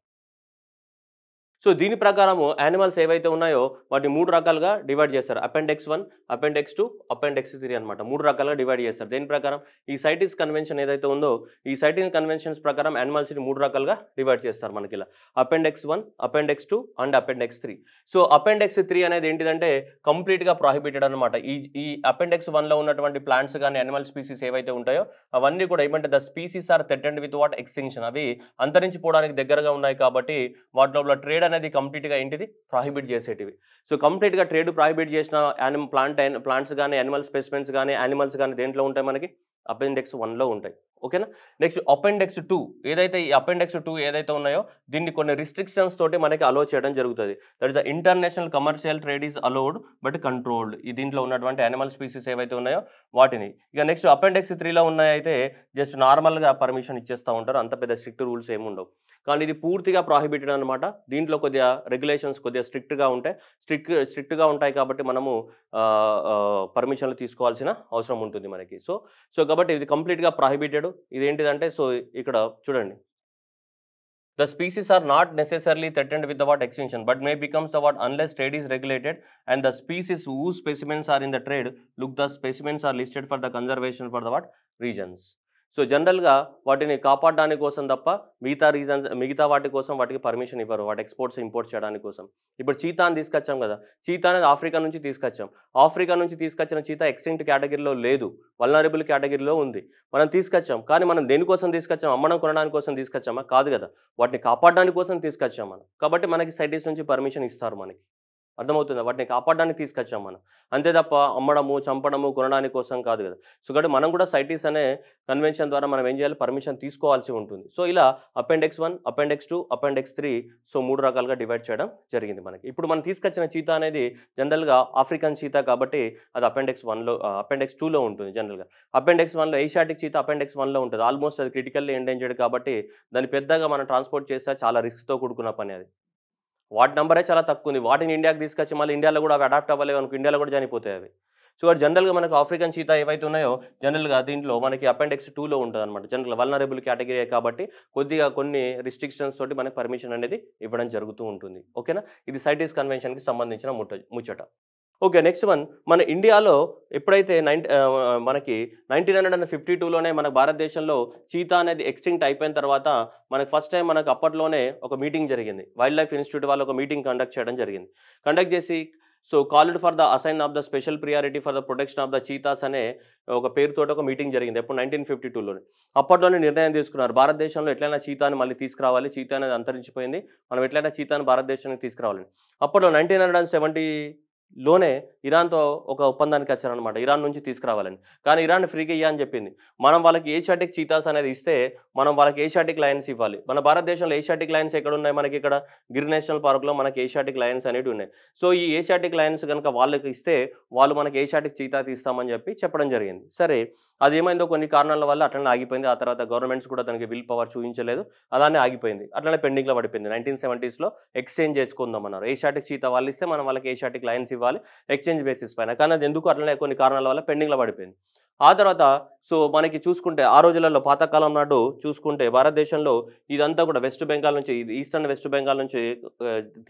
A: సో దీని ప్రకారము యానిమల్స్ ఏవైతే ఉన్నాయో వాటిని మూడు రకాలుగా డివైడ్ చేస్తారు appendix one appendix two appendix three అనమాట మూడు రకాలుగా డివైడ్ చేస్తారు దీని ప్రకారం ఈ సైటిస్ కన్వెన్షన్ ఏదైతే ఉందో ఈ సైటిస్ కన్వెన్షన్స్ ప్రకారం యానిమల్స్ని మూడు రకాలుగా డివైడ్ చేస్తారు మనకి ఇలా appendix one appendix two and appendix three so appendix three అనేది ఏంటిదంటే కంప్లీట్గా ప్రాహిబిటెడ్ అనమాట ఈ ఈ అపెండెక్స్ వన్లో ఉన్నటువంటి ప్లాంట్స్ కానీ యానిమల్ స్పీసీస్ ఏవైతే ఉంటాయో అవన్నీ కూడా ఏమంటే the species are threatened with what extension అవి అంతరించిపోవడానికి దగ్గరగా ఉన్నాయి కాబట్టి వాటిలో ట్రేడ్ అనేది కంప్లీట్గా ఏంటిది ప్రాహిబిట్ చేసేటివి సో కంప్లీట్గా ట్రేడ్ ప్రాహిబిట్ చేసిన యానిమ ప్లాంట్ ప్లాంట్స్ కానీ యానిమల్ స్పెసిమెంట్స్ కానీ యానిమల్స్ కానీ దేంట్లో ఉంటాయి మనకి అపెండెక్స్ వన్లో ఉంటాయి ఓకేనా నెక్స్ట్ అపెండెక్స్ టూ ఏదైతే ఈ అపెండెక్స్ టూ ఏదైతే ఉన్నాయో దీన్ని కొన్ని రిస్ట్రిక్షన్స్ తోటి మనకి అలో చేయడం జరుగుతుంది that is the international commercial trade is allowed but controlled ఈ దీంట్లో ఉన్నటువంటి యానిమల్ స్పీసీస్ ఏవైతే ఉన్నాయో వాటిని ఇక నెక్స్ట్ అపెండెక్స్ త్రీలో ఉన్నాయైతే జస్ట్ నార్మల్గా పర్మిషన్ ఇచ్చేస్తూ ఉంటారు అంత పెద్ద స్ట్రిక్ట్ రూల్స్ ఏమి ఉండవు కానీ ఇది పూర్తిగా ప్రాహిబిటెడ్ అనమాట దీంట్లో కొద్దిగా రెగ్యులేషన్స్ కొద్దిగా స్ట్రిక్ట్గా ఉంటాయి స్ట్రిక్ట్ స్ట్రిక్ట్గా ఉంటాయి కాబట్టి మనము పర్మిషన్లు తీసుకోవాల్సిన అవసరం ఉంటుంది మనకి సో సో కాబట్టి ఇది కంప్లీట్గా ప్రాహిబిటెడ్ చెప్పాడు ఇదేంటిదంటే సో ఇక్కడ చూడండి the species are not necessarily threatened with the what extinction but may becomes the what unless trade is regulated and the species who specimens are in the trade look the specimens are listed for the conservation for the what reasons so జనరల్గా వాటిని కాపాడడానికి కోసం తప్ప మిగతా reasons మిగతా వాటి కోసం వాటికి పర్మిషన్ ఇవ్వరు వాటి ఎక్స్పోర్ట్స్ ఇంపోర్ట్ చేయడానికి కోసం ఇప్పుడు చీతాని తీసుకొచ్చాం కదా చీతా అనేది ఆఫ్రికా నుంచి తీసుకొచ్చాం ఆఫ్రికా నుంచి తీసుకొచ్చిన చీతా ఎక్స్టెంట్ కేటగిరీలో లేదు వల్నరబుల్ కేటగిరీలో ఉంది మనం తీసుకొచ్చాం కానీ మనం దేనికోసం తీసుకొచ్చాం అమ్మడం కొనడానికి కోసం తీసుకొచ్చామా కాదు కదా వాటిని కాపాడడానికి కోసం తీసుకొచ్చాం మనం కాబట్టి మనకి సైటీస్ నుంచి పర్మిషన్ ఇస్తారు మనకి అర్థమవుతుంది వాటిని కాపాడడానికి తీసుకొచ్చాం మనం అంతే తప్ప అమ్మడము చంపడము కొనడానికి కోసం కాదు కదా సో కాబట్టి మనం కూడా సైటీస్ అనే కన్వెన్షన్ ద్వారా మనం ఏం చేయాలి పర్మిషన్ తీసుకోవాల్సి ఉంటుంది సో ఇలా appendix one appendix two appendix three so మూడు రకాలుగా డివైడ్ చేయడం జరిగింది మనకి ఇప్పుడు మనం తీసుకొచ్చిన చీత అనేది జనరల్గా ఆఫ్రికన్ చీత కాబట్టి అది అపెండెక్స్ వన్లో అపెండెక్స్ టూలో ఉంటుంది జనరల్గా అపెండెక్స్ వన్లో ఏషియాటిక్ చీత అపెండెక్స్ వన్లో ఉంటుంది ఆల్మోస్ట్ అది క్రిటికల్లీ ఎండేంజర్డ్ కాబట్టి దాన్ని పెద్దగా మనం ట్రాన్స్పోర్ట్ చేస్తే చాలా రిస్క్తో కూడుకున్న పని అది వాటి నెంబరే చాలా తక్కువ ఉంది వాటిని ఇండియాకి తీసుకొచ్చి మళ్ళీ ఇండియాలో కూడా అవి అడాప్ట్ అవ్వలేవు అనుకో ఇండియాలో కూడా చనిపోతాయి అవి సో అది జనరల్గా మనకు ఆఫ్రికన్ చీత ఏవైతే ఉన్నాయో జనరల్గా దీంట్లో మనకి అపెండిక్స్ టూలో ఉంటుంది అనమాట జనరల్ వల్నరబుల్ కేటగిరీ కాబట్టి కొద్దిగా కొన్ని రిస్ట్రిక్షన్స్ తోటి మనకు పర్మిషన్ అనేది ఇవ్వడం జరుగుతూ ఉంటుంది ఓకేనా ఇది సైటీస్ కన్వెన్షన్కి సంబంధించిన ముట్ట ముచ్చట ఓకే నెక్స్ట్ వన్ మన ఇండియాలో ఎప్పుడైతే నైన్ మనకి నైన్టీన్ హండ్రెడ్ అండ్ ఫిఫ్టీ టూలోనే మన భారతదేశంలో చీతా అనేది ఎక్స్టింక్ట్ అయిపోయిన తర్వాత మనకు ఫస్ట్ టైం మనకు అప్పట్లోనే ఒక మీటింగ్ జరిగింది వైల్డ్ లైఫ్ ఇన్స్టిట్యూట్ వాళ్ళు ఒక మీటింగ్ కండక్ట్ చేయడం జరిగింది కండక్ట్ చేసి so called for the assign of the special priority for the protection of the cheetahs అనే ఒక పేరుతోటి ఒక మీటింగ్ జరిగింది ఎప్పుడు నైన్టీన్ ఫిఫ్టీ టూలోనే అప్పట్లోనే నిర్ణయం తీసుకున్నారు భారతదేశంలో ఎట్లయినా చీతాని మళ్ళీ తీసుకురావాలి చీతా అనేది అంతరించిపోయింది మనం ఎట్లయినా చీతాను భారతదేశానికి తీసుకురావాలి అప్పట్లో నైన్టీన్ హండ్రెడ్ అండ్ సెవెంటీ లోనే ఇరాన్తో ఒక ఒప్పందానికి వచ్చారనమాట ఇరాన్ నుంచి తీసుకురావాలని కానీ ఇరాన్ ఫ్రీగా ఇయ్యా అని చెప్పింది మనం వాళ్ళకి ఏషియాటిక్ చీతాస్ అనేది ఇస్తే మనం వాళ్ళకి ఏషియాటిక్ లయన్స్ ఇవ్వాలి మన భారతదేశంలో ఏషియాటిక్ లయన్స్ ఎక్కడ ఉన్నాయి మనకి ఇక్కడ గిరి నేషనల్ పార్క్లో మనకి ఏషియాటిక్ లయన్స్ అనేవి ఉన్నాయి సో ఈ ఏషియాటిక్ లయన్స్ కనుక వాళ్ళకి ఇస్తే వాళ్ళు మనకి ఏషియాటిక్ చీతా తీస్తామని చెప్పి చెప్పడం జరిగింది సరే అది ఏమైందో కొన్ని కారణాల వల్ల అట్లనే ఆగిపోయింది ఆ తర్వాత గవర్నమెంట్స్ కూడా తనకి విల్ పవర్ చూపించలేదు అలానే ఆగిపోయింది అట్లనే పెండింగ్లో పడిపోయింది నైన్టీన్ సెవెంటీస్లో ఎక్స్చేంజ్ చేసుకుందాం అన్నారు ఏషియాటిక్ చీత వాళ్ళు ఇస్తే మనం వాళ్ళకి ఏషియాటిక్ లైన్స్ ఇవ్వాలి ఎక్స్చేంజ్ బేసిస్ పైన కానీ అది ఎందుకు అట్లనే కొన్ని కారణాల వల్ల పెండింగ్లో పడిపోయింది ఆ తర్వాత సో మనకి చూసుకుంటే ఆ రోజులలో పాతకాలం నాడు చూసుకుంటే భారతదేశంలో ఇదంతా కూడా వెస్ట్ బెంగాల్ నుంచి ఈస్టర్న్ వెస్ట్ బెంగాల్ నుంచి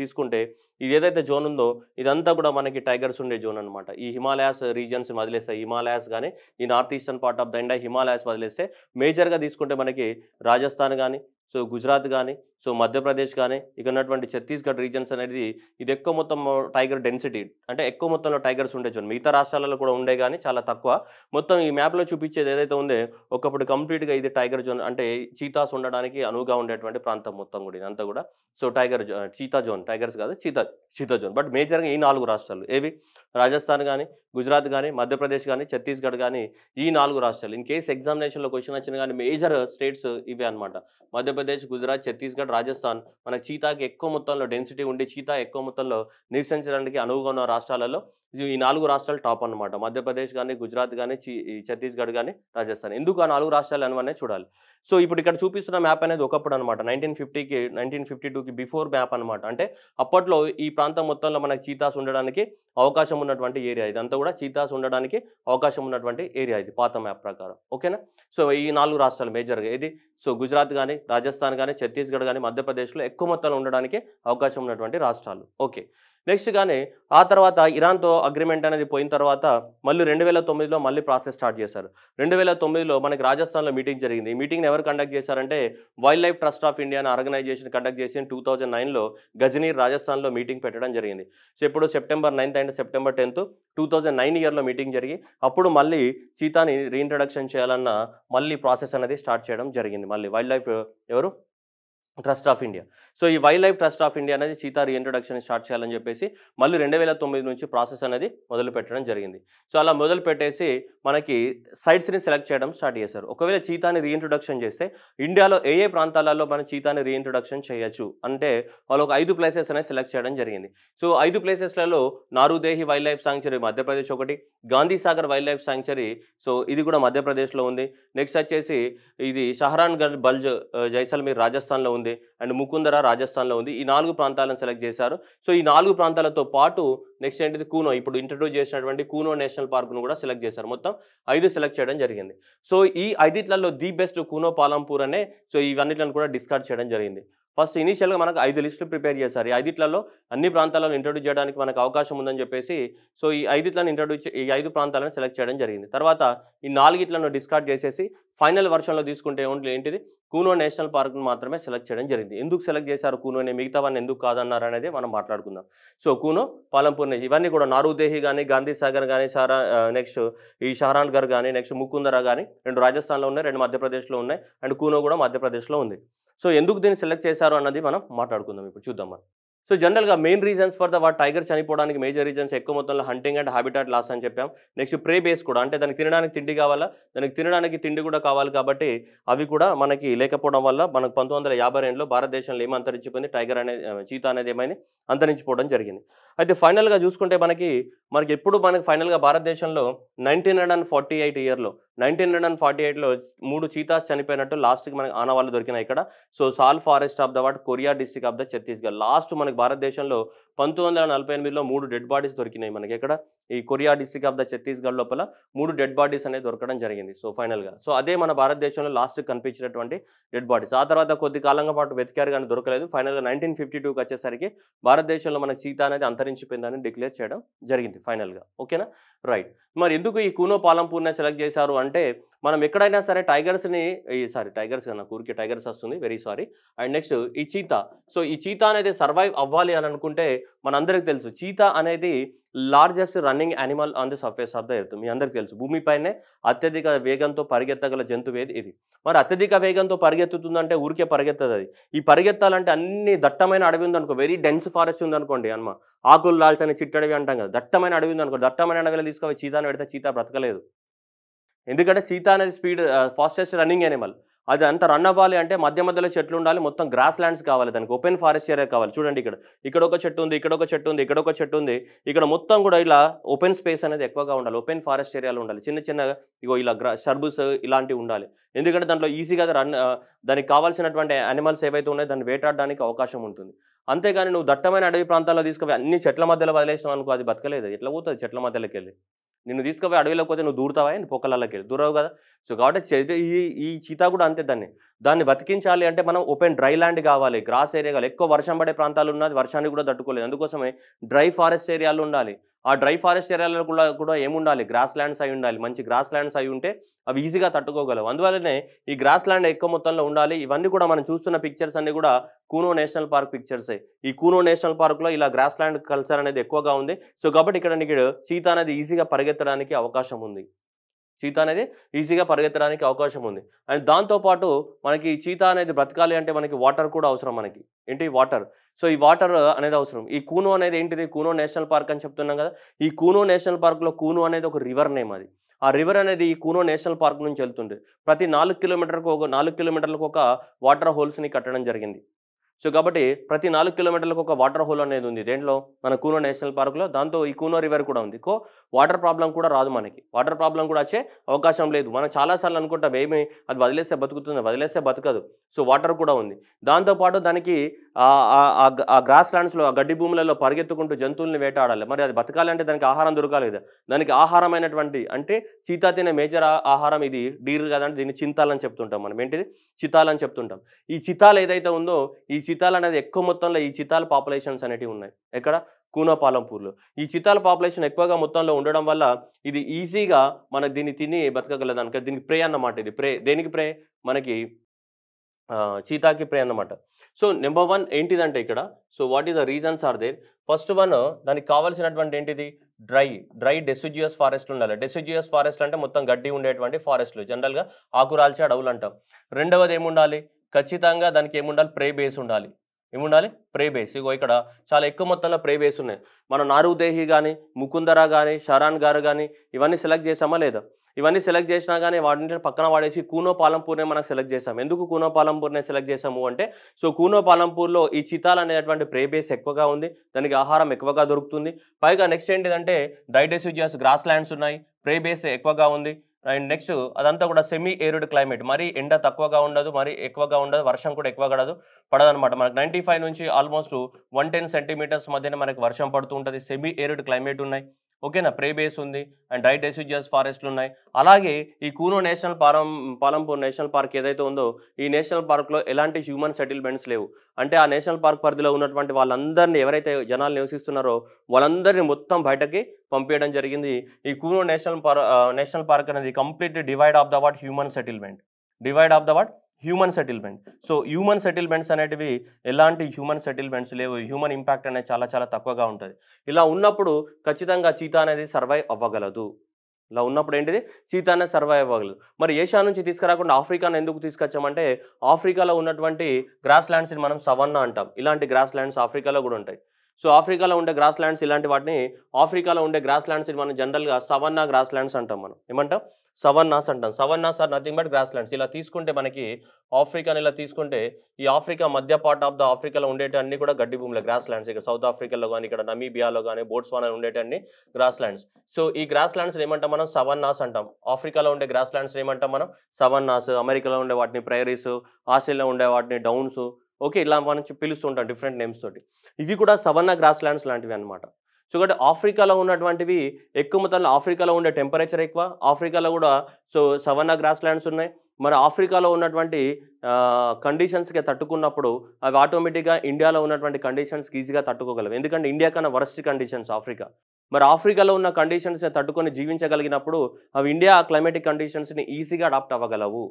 A: తీసుకుంటే ఇది ఏదైతే జోన్ ఉందో ఇదంతా కూడా మనకి టైగర్స్ ఉండే జోన్ అనమాట ఈ హిమాలయాస్ రీజియన్స్ వదిలేస్తాయి హిమాలయాస్ కానీ ఈ north eastern part of the India Himalayas వదిలేస్తే మేజర్గా తీసుకుంటే మనకి రాజస్థాన్ కానీ సో గుజరాత్ కానీ సో మధ్యప్రదేశ్ కానీ ఇక్కడ ఉన్నటువంటి ఛత్తీస్గఢ్ రీజన్స్ అనేది ఇది ఎక్కువ మొత్తం టైగర్ డెన్సిటీ అంటే ఎక్కువ మొత్తంలో టైగర్స్ ఉండే చూడండి మిగతా రాష్ట్రాలలో కూడా ఉండే కానీ చాలా తక్కువ మొత్తం ఈ మ్యాప్లో చూపించేది ఏదైతే ఉందో ఒకప్పుడు కంప్లీట్గా ఇది టైగర్ జోన్ అంటే చీతాస్ ఉండడానికి అనువుగా ఉండేటువంటి ప్రాంతం మొత్తం కూడా ఇది కూడా so tiger cheetah zone tigers కాదు చీతా చీతా జోన్ బట్ మేజర్గా ఈ నాలుగు రాష్ట్రాలు ఏవి రాజస్థాన్ కానీ గుజరాత్ కానీ మధ్యప్రదేశ్ కానీ ఛత్తీస్గఢ్ కానీ ఈ నాలుగు రాష్ట్రాలు ఇన్ కేసు ఎగ్జామినేషన్లో క్వశ్చన్ వచ్చిన కానీ మేజర్ స్టేట్స్ ఇవే అనమాట మధ్యప్రదేశ్ గుజరాత్ ఛత్తీస్గఢ్ రాజస్థాన్ మన చీతాకి ఎక్కువ మొత్తంలో డెన్సిటీ ఉండి చీతా ఎక్కువ మొత్తంలో నిరసించడానికి అనువుగా ఉన్న రాష్ట్రాలలో ఈ నాలుగు రాష్ట్రాలు టాప్ అనమాట మధ్యప్రదేశ్ కానీ గుజరాత్ కానీ ఛత్తీస్గఢ్ కానీ రాజస్థాన్ ఎందుకు ఆ నాలుగు రాష్ట్రాలు అనవనే చూడాలి సో ఇప్పుడు ఇక్కడ చూపిస్తున్న మ్యాప్ అనేది ఒకప్పుడు అనమాట నైన్టీన్ ఫిఫ్టీకి నైన్టీన్ ఫిఫ్టీ టూకి బిఫోర్ మ్యాప్ అనమాట అంటే అప్పట్లో ఈ ప్రాంతం మొత్తంలో మనకి చీతాస్ ఉండడానికి అవకాశం ఉన్నటువంటి ఏరియా ఇది అంతా కూడా చీతాస్ ఉండడానికి అవకాశం ఉన్నటువంటి ఏరియా ఇది పాత మ్యాప్ ప్రకారం ఓకేనా సో ఈ నాలుగు రాష్ట్రాలు మేజర్గా ఇది సో గుజరాత్ కానీ రాజస్థాన్ కానీ ఛత్తీస్గఢ్ కానీ మధ్యప్రదేశ్లో ఎక్కువ మొత్తాలు ఉండడానికి అవకాశం ఉన్నటువంటి రాష్ట్రాలు ఓకే నెక్స్ట్ కానీ ఆ తర్వాత ఇరాన్తో అగ్రిమెంట్ అనేది పోయిన తర్వాత మళ్ళీ రెండు వేల తొమ్మిదిలో మళ్ళీ ప్రాసెస్ స్టార్ట్ చేశారు రెండు వేల తొమ్మిదిలో మనకి రాజస్థాన్లో మీటింగ్ జరిగింది ఈ మీటింగ్ని ఎవరు కండక్ట్ చేశారంటే wildlife trust of India అని ఆర్గనైజేషన్ కండక్ట్ చేసి టూ థౌజండ్ నైన్లో గజనీర్ రాజస్థాన్లో మీటింగ్ పెట్టడం జరిగింది సో ఇప్పుడు September ninth and September tenth two thousand nine ఇయర్లో మీటింగ్ జరిగి అప్పుడు మళ్ళీ సీతాని రీఇంట్రడక్షన్ చేయాలన్న మళ్ళీ ప్రాసెస్ అనేది స్టార్ట్ చేయడం జరిగింది మళ్ళీ వైల్డ్ లైఫ్ ఎవరు ట్రస్ట్ ఆఫ్ ఇండియా సో ఈ wildlife trust of India అనేది సీతా రీఇంట్రొడక్షన్ స్టార్ట్ చేయాలని చెప్పేసి మళ్ళీ రెండు వేల తొమ్మిది నుంచి ప్రాసెస్ అనేది మొదలు పెట్టడం జరిగింది సో అలా మొదలు పెట్టేసి మనకి సైట్స్ని సెలెక్ట్ చేయడం స్టార్ట్ చేశారు ఒకవేళ చీతాని రీఇంట్రొడక్షన్ చేస్తే ఇండియాలో ఏ ఏ ప్రాంతాలలో మనం చీతాని రీఇంట్రొడక్షన్ చేయొచ్చు అంటే వాళ్ళు ఒక ఐదు ప్లేసెస్ అనేది సెలెక్ట్ చేయడం జరిగింది సో ఐదు ప్లేసెస్లలో Nauradehi wildlife sanctuary Madhya Pradesh ఒకటి Gandhi Sagar wildlife sanctuary so ఇది కూడా మధ్యప్రదేశ్లో ఉంది నెక్స్ట్ వచ్చేసి ఇది షహరాన్ గంజ్ బల్జ్ జైసల్మీర్ రాజస్థాన్లో ఉంది ఉంది అండ్ ముకుందరా రాజస్థాన్లో ఉంది ఈ నాలుగు ప్రాంతాలను సెలెక్ట్ చేశారు సో ఈ నాలుగు ప్రాంతాలతో పాటు నెక్స్ట్ ఏంటిది కూనో ఇప్పుడు ఇంట్రడ్యూస్ చేసినటువంటి కూనో నేషనల్ పార్క్ను కూడా సెలెక్ట్ చేశారు మొత్తం ఐదు సెలెక్ట్ చేయడం జరిగింది సో ఈ ఐదిట్లలో ది బెస్ట్ కూనో పాలంపూర్ అనే సో ఇవన్నిట్లను కూడా డిస్కార్డ్ చేయడం జరిగింది ఫస్ట్ ఇనీషియల్గా మనకు ఐదు లిస్టులు ప్రిపేర్ చేశారు ఈ ఐదిట్లలో అన్ని ప్రాంతాలను ఇంట్రడ్యూస్ చేయడానికి మనకు అవకాశం ఉందని చెప్పేసి సో ఈ ఐదిట్లను ఇంట్రడ్యూస్ ఈ ఐదు ప్రాంతాలను సెలెక్ట్ చేయడం జరిగింది తర్వాత ఈ నాలుగిట్లను డిస్కార్డ్ చేసేసి ఫైనల్ వర్షన్లో తీసుకుంటే ఏంటిది కూనో నేషనల్ పార్క్ను మాత్రమే సెలెక్ట్ చేయడం జరిగింది ఎందుకు సెలెక్ట్ చేశారు కూనోని మిగతావన్నీ ఎందుకు కాదన్నారు అనేది మనం మాట్లాడుకుందాం సో కూనో పాలంపూర్ ఇవన్నీ కూడా నారుదేహి కానీ గాంధీ సాగర్ కానీ సారా నెక్స్ట్ ఈ షహరాన్గర్ కానీ నెక్స్ట్ ముకుందరా కానీ రెండు రాజస్థాన్లో ఉన్నాయి రెండు మధ్యప్రదేశ్లో ఉన్నాయి అండ్ కూనో కూడా మధ్యప్రదేశ్లో ఉంది సో ఎందుకు దీన్ని సెలెక్ట్ చేశారు అన్నది మనం మాట్లాడుకుందాం ఇప్పుడు చూద్దాం మనం సో జనరల్గా main reasons for the what tiger చనిపోవడానికి మేజర్ రీజన్స్ ఎక్కువ మొత్తంలో హంటింగ్ అండ్ హ్యాబిటాట్ లాస్ అని చెప్పాం నెక్స్ట్ ప్రే బేస్ కూడా అంటే దానికి తినడానికి తిండి కావాలా దానికి తినడానికి తిండి కూడా కావాలి కాబట్టి అవి కూడా మనకి లేకపోవడం వల్ల మనకు పంతొమ్మిది వందల యాభై రెండులో భారతదేశంలో ఏమి అంతరించిపోయింది టైగర్ అనే చీత అనేది ఏమైంది అంతరించిపోవడం జరిగింది అయితే ఫైనల్గా చూసుకుంటే మనకి మనకి ఎప్పుడు మనకి ఫైనల్గా భారతదేశంలో nineteen hundred and forty eight ఇయర్లో నైన్టీన్ హండ్రెడ్ అండ్ ఫార్టీ ఎయిట్లో మూడు చీతాస్ చనిపోయినట్టు లాస్ట్కి మనకి ఆనవాళ్ళు దొరికినాయి ఇక్కడ so sal forest of the what Koriya district of the Chhattisgarh last మనకి భారతదేశంలో పంతొమ్మిది వందల నలభై ఎనిమిదిలో మూడు డెడ్ బాడీస్ దొరికినాయి మనకి ఎక్కడ ఈ Koriya district of the Chhattisgarh లోపల మూడు డెడ్ బాడీస్ అనేది దొరకడం జరిగింది సో ఫైనల్గా సో అదే మన భారతదేశంలో లాస్ట్ కనిపించినటువంటి డెడ్ బాడీస్ ఆ తర్వాత కొద్ది కాలంగా పాటు వెతికారు కానీ దొరకలేదు ఫైనల్గా నైన్టీన్ ఫిఫ్టీ టూకి వచ్చేసరికి భారతదేశంలో మన సీత అనేది అంతరించిపోయిందని డిక్లేర్ చేయడం జరిగింది ఫైనల్గా ఓకేనా రైట్ మరి ఎందుకు ఈ కూనో పాలంపూర్ని సెలెక్ట్ చేశారు అంటే మనం ఎక్కడైనా సరే టైగర్స్ని సారీ టైగర్స్ కన్నా ఊరికి టైగర్స్ వస్తుంది వెరీ సారీ అండ్ నెక్స్ట్ ఈ చీత సో ఈ చీత అనేది సర్వైవ్ అవ్వాలి అని అనుకుంటే మనందరికి తెలుసు చీతా అనేది largest running animal on the surface of the earth మీ అందరికి తెలుసు భూమిపైనే అత్యధిక వేగంతో పరిగెత్తగల జంతువు ఏది ఇది మరి అత్యధిక వేగంతో పరిగెత్తుతుందంటే ఊరికే పరిగెత్తది అది ఈ పరిగెత్తాలంటే అన్ని దట్టమైన అడవి ఉందనుకో వెరీ డెన్స్ ఫారెస్ట్ ఉందనుకోండి అనమా ఆకులు లాల్చని చిట్టడవి అంటాం కదా దట్టమైన అడవి ఉందనుకో దట్టమైన అడవిలో తీసుకోవాలి చీతాను పెడితే చీతా బ్రతకలేదు ఎందుకంటే చీతా అనేది స్పీడ్ ఫాస్టెస్ట్ రన్నింగ్ యానిమల్ అది అంత రన్ అవ్వాలి అంటే మధ్య మధ్యలో చెట్లు ఉండాలి మొత్తం గ్రాస్ ల్యాండ్స్ కావాలి దానికి ఓపెన్ ఫారెస్ట్ ఏరియా కావాలి చూడండి ఇక్కడ ఇక్కడ ఒక చెట్టు ఉంది ఇక్కడ ఒక చెట్టు ఉంది ఇక్కడ ఒక చెట్టు ఉంది ఇక్కడ మొత్తం కూడా ఇలా ఓపెన్ స్పేస్ అనేది ఎక్కువగా ఉండాలి ఓపెన్ ఫారెస్ట్ ఏరియాలు ఉండాలి చిన్న చిన్న ఇగో ఇలా గ్రా షర్బుస్ ఇలాంటివి ఉండాలి ఎందుకంటే దాంట్లో ఈజీగా రన్ దానికి కావాల్సినటువంటి అనిమల్స్ ఏవైతే ఉన్నాయో దాన్ని వేటాడడానికి అవకాశం ఉంటుంది అంతేగాని నువ్వు దట్టమైన అడవి ప్రాంతాల్లో తీసుకుపోయి అన్ని చెట్ల మధ్యలో వదిలేసావు అనుకో అది బతకలేదు ఎట్లా పోతుంది చెట్ల మధ్యలోకి వెళ్ళి నిన్ను తీసుకుపోయి అడవిలోకి పోతే నువ్వు దూరుతావా అని పొక్కలకి వెళ్ళి దూరవు కదా సో కాబట్టి ఈ ఈ చీతా కూడా అంతే దాన్ని దాన్ని బతికించాలి అంటే మనం ఓపెన్ డ్రై ల్యాండ్ కావాలి గ్రాస్ ఏరియా కావాలి ఎక్కువ వర్షం పడే ప్రాంతాలు ఉన్నది వర్షాన్ని కూడా తట్టుకోలేదు అందుకోసమే డ్రై ఫారెస్ట్ ఏరియాలు ఉండాలి ఆ డ్రై ఫారెస్ట్ ఏరియాలో కూడా కూడా ఏముండాలి గ్రాస్ ల్యాండ్స్ అయి ఉండాలి మంచి గ్రాస్ ల్యాండ్స్ అయి ఉంటే అవి ఈజీగా తట్టుకోగలవు అందువల్లనే ఈ గ్రాస్ ల్యాండ్ ఎక్కువ మొత్తంలో ఉండాలి ఇవన్నీ కూడా మనం చూస్తున్న పిక్చర్స్ అన్ని కూడా కూనో నేషనల్ పార్క్ పిక్చర్సే ఈ కూనో నేషనల్ పార్క్లో ఇలా గ్రాస్ ల్యాండ్ కల్చర్ అనేది ఎక్కువగా ఉంది సో కాబట్టి ఇక్కడ నీకు సీత అనేది ఈజీగా పరిగెత్తడానికి అవకాశం ఉంది చీత అనేది ఈజీగా పరిగెత్తడానికి అవకాశం ఉంది అండ్ దాంతోపాటు మనకి చీత అనేది బ్రతకాలి అంటే మనకి వాటర్ కూడా అవసరం మనకి ఏంటి వాటర్ సో ఈ వాటర్ అనేది అవసరం ఈ కూనో అనేది ఏంటిది కూనో నేషనల్ పార్క్ అని చెప్తున్నాం కదా ఈ కూనో నేషనల్ పార్క్లో కూనో అనేది ఒక రివర్ నేమ్ అది ఆ రివర్ అనేది ఈ కూనో నేషనల్ పార్క్ నుంచి వెళ్తుంది ప్రతి నాలుగు కిలోమీటర్కు ఒక నాలుగు కిలోమీటర్లకు ఒక వాటర్ హోల్స్ని కట్టడం జరిగింది సో కాబట్టి ప్రతి నాలుగు కిలోమీటర్లకు ఒక వాటర్ హోల్ అనేది ఉంది దేంట్లో మన కూనో నేషనల్ పార్క్లో దాంతో ఈ కూనో రివర్ కూడా ఉంది కో వాటర్ ప్రాబ్లం కూడా రాదు మనకి వాటర్ ప్రాబ్లం కూడా వచ్చే అవకాశం లేదు మనం చాలాసార్లు అనుకుంటాం ఏమి అది వదిలేస్తే బతుకుతుంది వదిలేస్తే బతకదు సో వాటర్ కూడా ఉంది దాంతోపాటు దానికి ఆ గ్రాస్ ల్యాండ్స్లో ఆ గడ్డి భూములలో పరిగెత్తుకుంటూ జంతువుల్ని వేటాడాలి మరి అది బతకాలంటే దానికి ఆహారం దొరకాలేదు దానికి ఆహారమైనటువంటి అంటే చీతా తినే మేజర్ ఆహారం ఇది డీర్ కాదంటే దీన్ని చింతాలని చెప్తుంటాం మనం ఏంటిది చితాలని చెప్తుంటాం ఈ చితాలు ఏదైతే ఉందో ఈ చితాలు అనేది ఎక్కువ మొత్తంలో ఈ చితాల పాపులేషన్స్ అనేటివి ఉన్నాయి ఎక్కడ కూనపాలంపూర్లో ఈ చితాల పాపులేషన్ ఎక్కువగా మొత్తంలో ఉండడం వల్ల ఇది ఈజీగా మన దీన్ని తిని బతకగలదు అనుక దీనికి ప్రే అన్నమాట ఇది ప్రే దేనికి ప్రే మనకి చీతాకి ప్రే అన్నమాట సో నెంబర్ వన్ ఏంటిదంటే ఇక్కడ so what is the reasons are there first one దానికి కావాల్సినటువంటి ఏంటిది డ్రై డ్రై డెసిజియస్ ఫారెస్ట్ ఉండాలి డెసిజియస్ ఫారెస్ట్ అంటే మొత్తం గడ్డి ఉండేటువంటి ఫారెస్ట్లు జనరల్గా ఆకురాల్చే అడవులు అంటాం రెండవది ఏముండాలి ఖచ్చితంగా దానికి ఏముండాలి ప్రే బేస్ ఉండాలి ఏముండాలి ప్రే బేస్ ఇగో ఇక్కడ చాలా ఎక్కువ మొత్తంలో ప్రే బేస్ ఉన్నాయి మనం నారుదేహి కానీ ముకుందరా కానీ షరాన్ గారు కానీ ఇవన్నీ సెలెక్ట్ చేసామా లేదా ఇవన్నీ సెలెక్ట్ చేసినా కానీ వాటిని పక్కన వాడేసి కూనో పాలంపూర్నే మనం సెలెక్ట్ చేసాం ఎందుకు కూనో పాలంపూర్నే సెలెక్ట్ చేసాము అంటే సో కూనో పాలంపూర్లో ఈ చితాలు అనేటువంటి ప్రే బేస్ ఎక్కువగా ఉంది దానికి ఆహారం ఎక్కువగా దొరుకుతుంది పైగా నెక్స్ట్ ఏంటిదంటే డైడెసిజియస్ గ్రాస్ ల్యాండ్స్ ఉన్నాయి ప్రే బేస్ ఎక్కువగా ఉంది అండ్ నెక్స్ట్ అదంతా కూడా సెమీ ఏరుడ్ క్లైమేట్ మరీ ఎండ తక్కువగా ఉండదు మరీ ఎక్కువగా ఉండదు వర్షం కూడా ఎక్కువ పడదు పడదనమాట మనకు నైంటీ ఫైవ్ నుంచి ఆల్మోస్ట్ వన్ టెన్ సెంటీమీటర్స్ మధ్యన మనకి వర్షం పడుతూ ఉంటుంది సెమీ ఏరుడ్ క్లైమేట్ ఉన్నాయి ఓకేనా ప్రే బేస్ ఉంది అండ్ డైట్ డెసిజియస్ ఫారెస్ట్లు ఉన్నాయి అలాగే ఈ కూనో నేషనల్ పారం పాలంపూర్ నేషనల్ పార్క్ ఏదైతే ఉందో ఈ నేషనల్ పార్క్లో ఎలాంటి హ్యూమన్ సెటిల్మెంట్స్ లేవు అంటే ఆ నేషనల్ పార్క్ పరిధిలో ఉన్నటువంటి వాళ్ళందరినీ ఎవరైతే జనాలు నివసిస్తున్నారో వాళ్ళందరినీ మొత్తం బయటకి పంపించడం జరిగింది ఈ Kuno national park national park అనేది completely divide of the what human settlement divide of the what human settlement so human settlements అనేటివి ఎలాంటి హ్యూమన్ సెటిల్మెంట్స్ లేవు హ్యూమన్ ఇంపాక్ట్ అనేది చాలా చాలా తక్కువగా ఉంటుంది ఇలా ఉన్నప్పుడు ఖచ్చితంగా చీతా అనేది సర్వైవ్ అవ్వగలదు ఇలా ఉన్నప్పుడు ఏంటిది చీతా అనేది సర్వైవ్ అవ్వగలదు మరి ఏషియా నుంచి తీసుకురాకుండా ఆఫ్రికాను ఎందుకు తీసుకొచ్చామంటే ఆఫ్రికాలో ఉన్నటువంటి గ్రాస్ ల్యాండ్స్ని మనం సవన్నా అంటాం ఇలాంటి గ్రాస్ ల్యాండ్స్ ఆఫ్రికాలో కూడా ఉంటాయి సో ఆఫ్రికాలో ఉండే గ్రాస్ ల్యాండ్స్ ఇలాంటి వాటిని ఆఫ్రికాలో ఉండే గ్రాస్ ల్యాండ్స్ మనం జనరల్గా సవన్నా గ్రాస్ ల్యాండ్స్ అంటాం మనం ఏమంటాం సవన్నాస్ అంటాం savannas are nothing but grasslands ఇలా తీసుకుంటే మనకి ఆఫ్రికాని ఇలా తీసుకుంటే ఈ ఆఫ్రికా మధ్య పార్ట్ ఆఫ్ ద ఆఫ్రికాలో ఉండేటన్ని కూడా గడ్డి భూములు గ్రాస్ ల్యాండ్స్ ఇక్కడ సౌత్ ఆఫ్రికాలో కానీ ఇక్కడ నమీబియాలో కానీ బోట్స్వానాలో ఉండేటన్ని గ్రాస్ ల్యాండ్స్ సో ఈ గ్రాస్ ల్యాండ్స్ ఏమంటాం మనం సవన్నాస్ అంటాం ఆఫ్రికాలో ఉండే గ్రాస్ ల్యాండ్స్ ఏమంటాం మనం సవన్నాస్ అమెరికాలో ఉండే వాటిని ప్రైరీస్ ఆస్ట్రేలియాలో ఉండే వాటిని డౌన్స్ ఓకే ఇలా మనం పిలుస్తుంటాం డిఫరెంట్ నేమ్స్ తోటి ఇవి కూడా సవర్ణ గ్రాస్ ల్యాండ్స్ లాంటివి అనమాట సో కాబట్టి ఆఫ్రికాలో ఉన్నటువంటివి ఎక్కువ మొత్తంలో ఆఫ్రికాలో ఉండే టెంపరేచర్ ఎక్కువ ఆఫ్రికాలో కూడా సో సవర్ణ గ్రాస్ ల్యాండ్స్ ఉన్నాయి మన ఆఫ్రికాలో ఉన్నటువంటి కండిషన్స్కి తట్టుకున్నప్పుడు అవి ఆటోమేటిక్గా ఇండియాలో ఉన్నటువంటి కండిషన్స్కి ఈజీగా తట్టుకోగలవు ఎందుకంటే ఇండియా కన్నా వరస్ట్ కండిషన్స్ ఆఫ్రికా మరి ఆఫ్రికాలో ఉన్న కండిషన్స్ని తట్టుకొని జీవించగలిగినప్పుడు అవి ఇండియా క్లైమేటిక్ కండిషన్స్ని ఈజీగా అడాప్ట్ అవ్వగలవు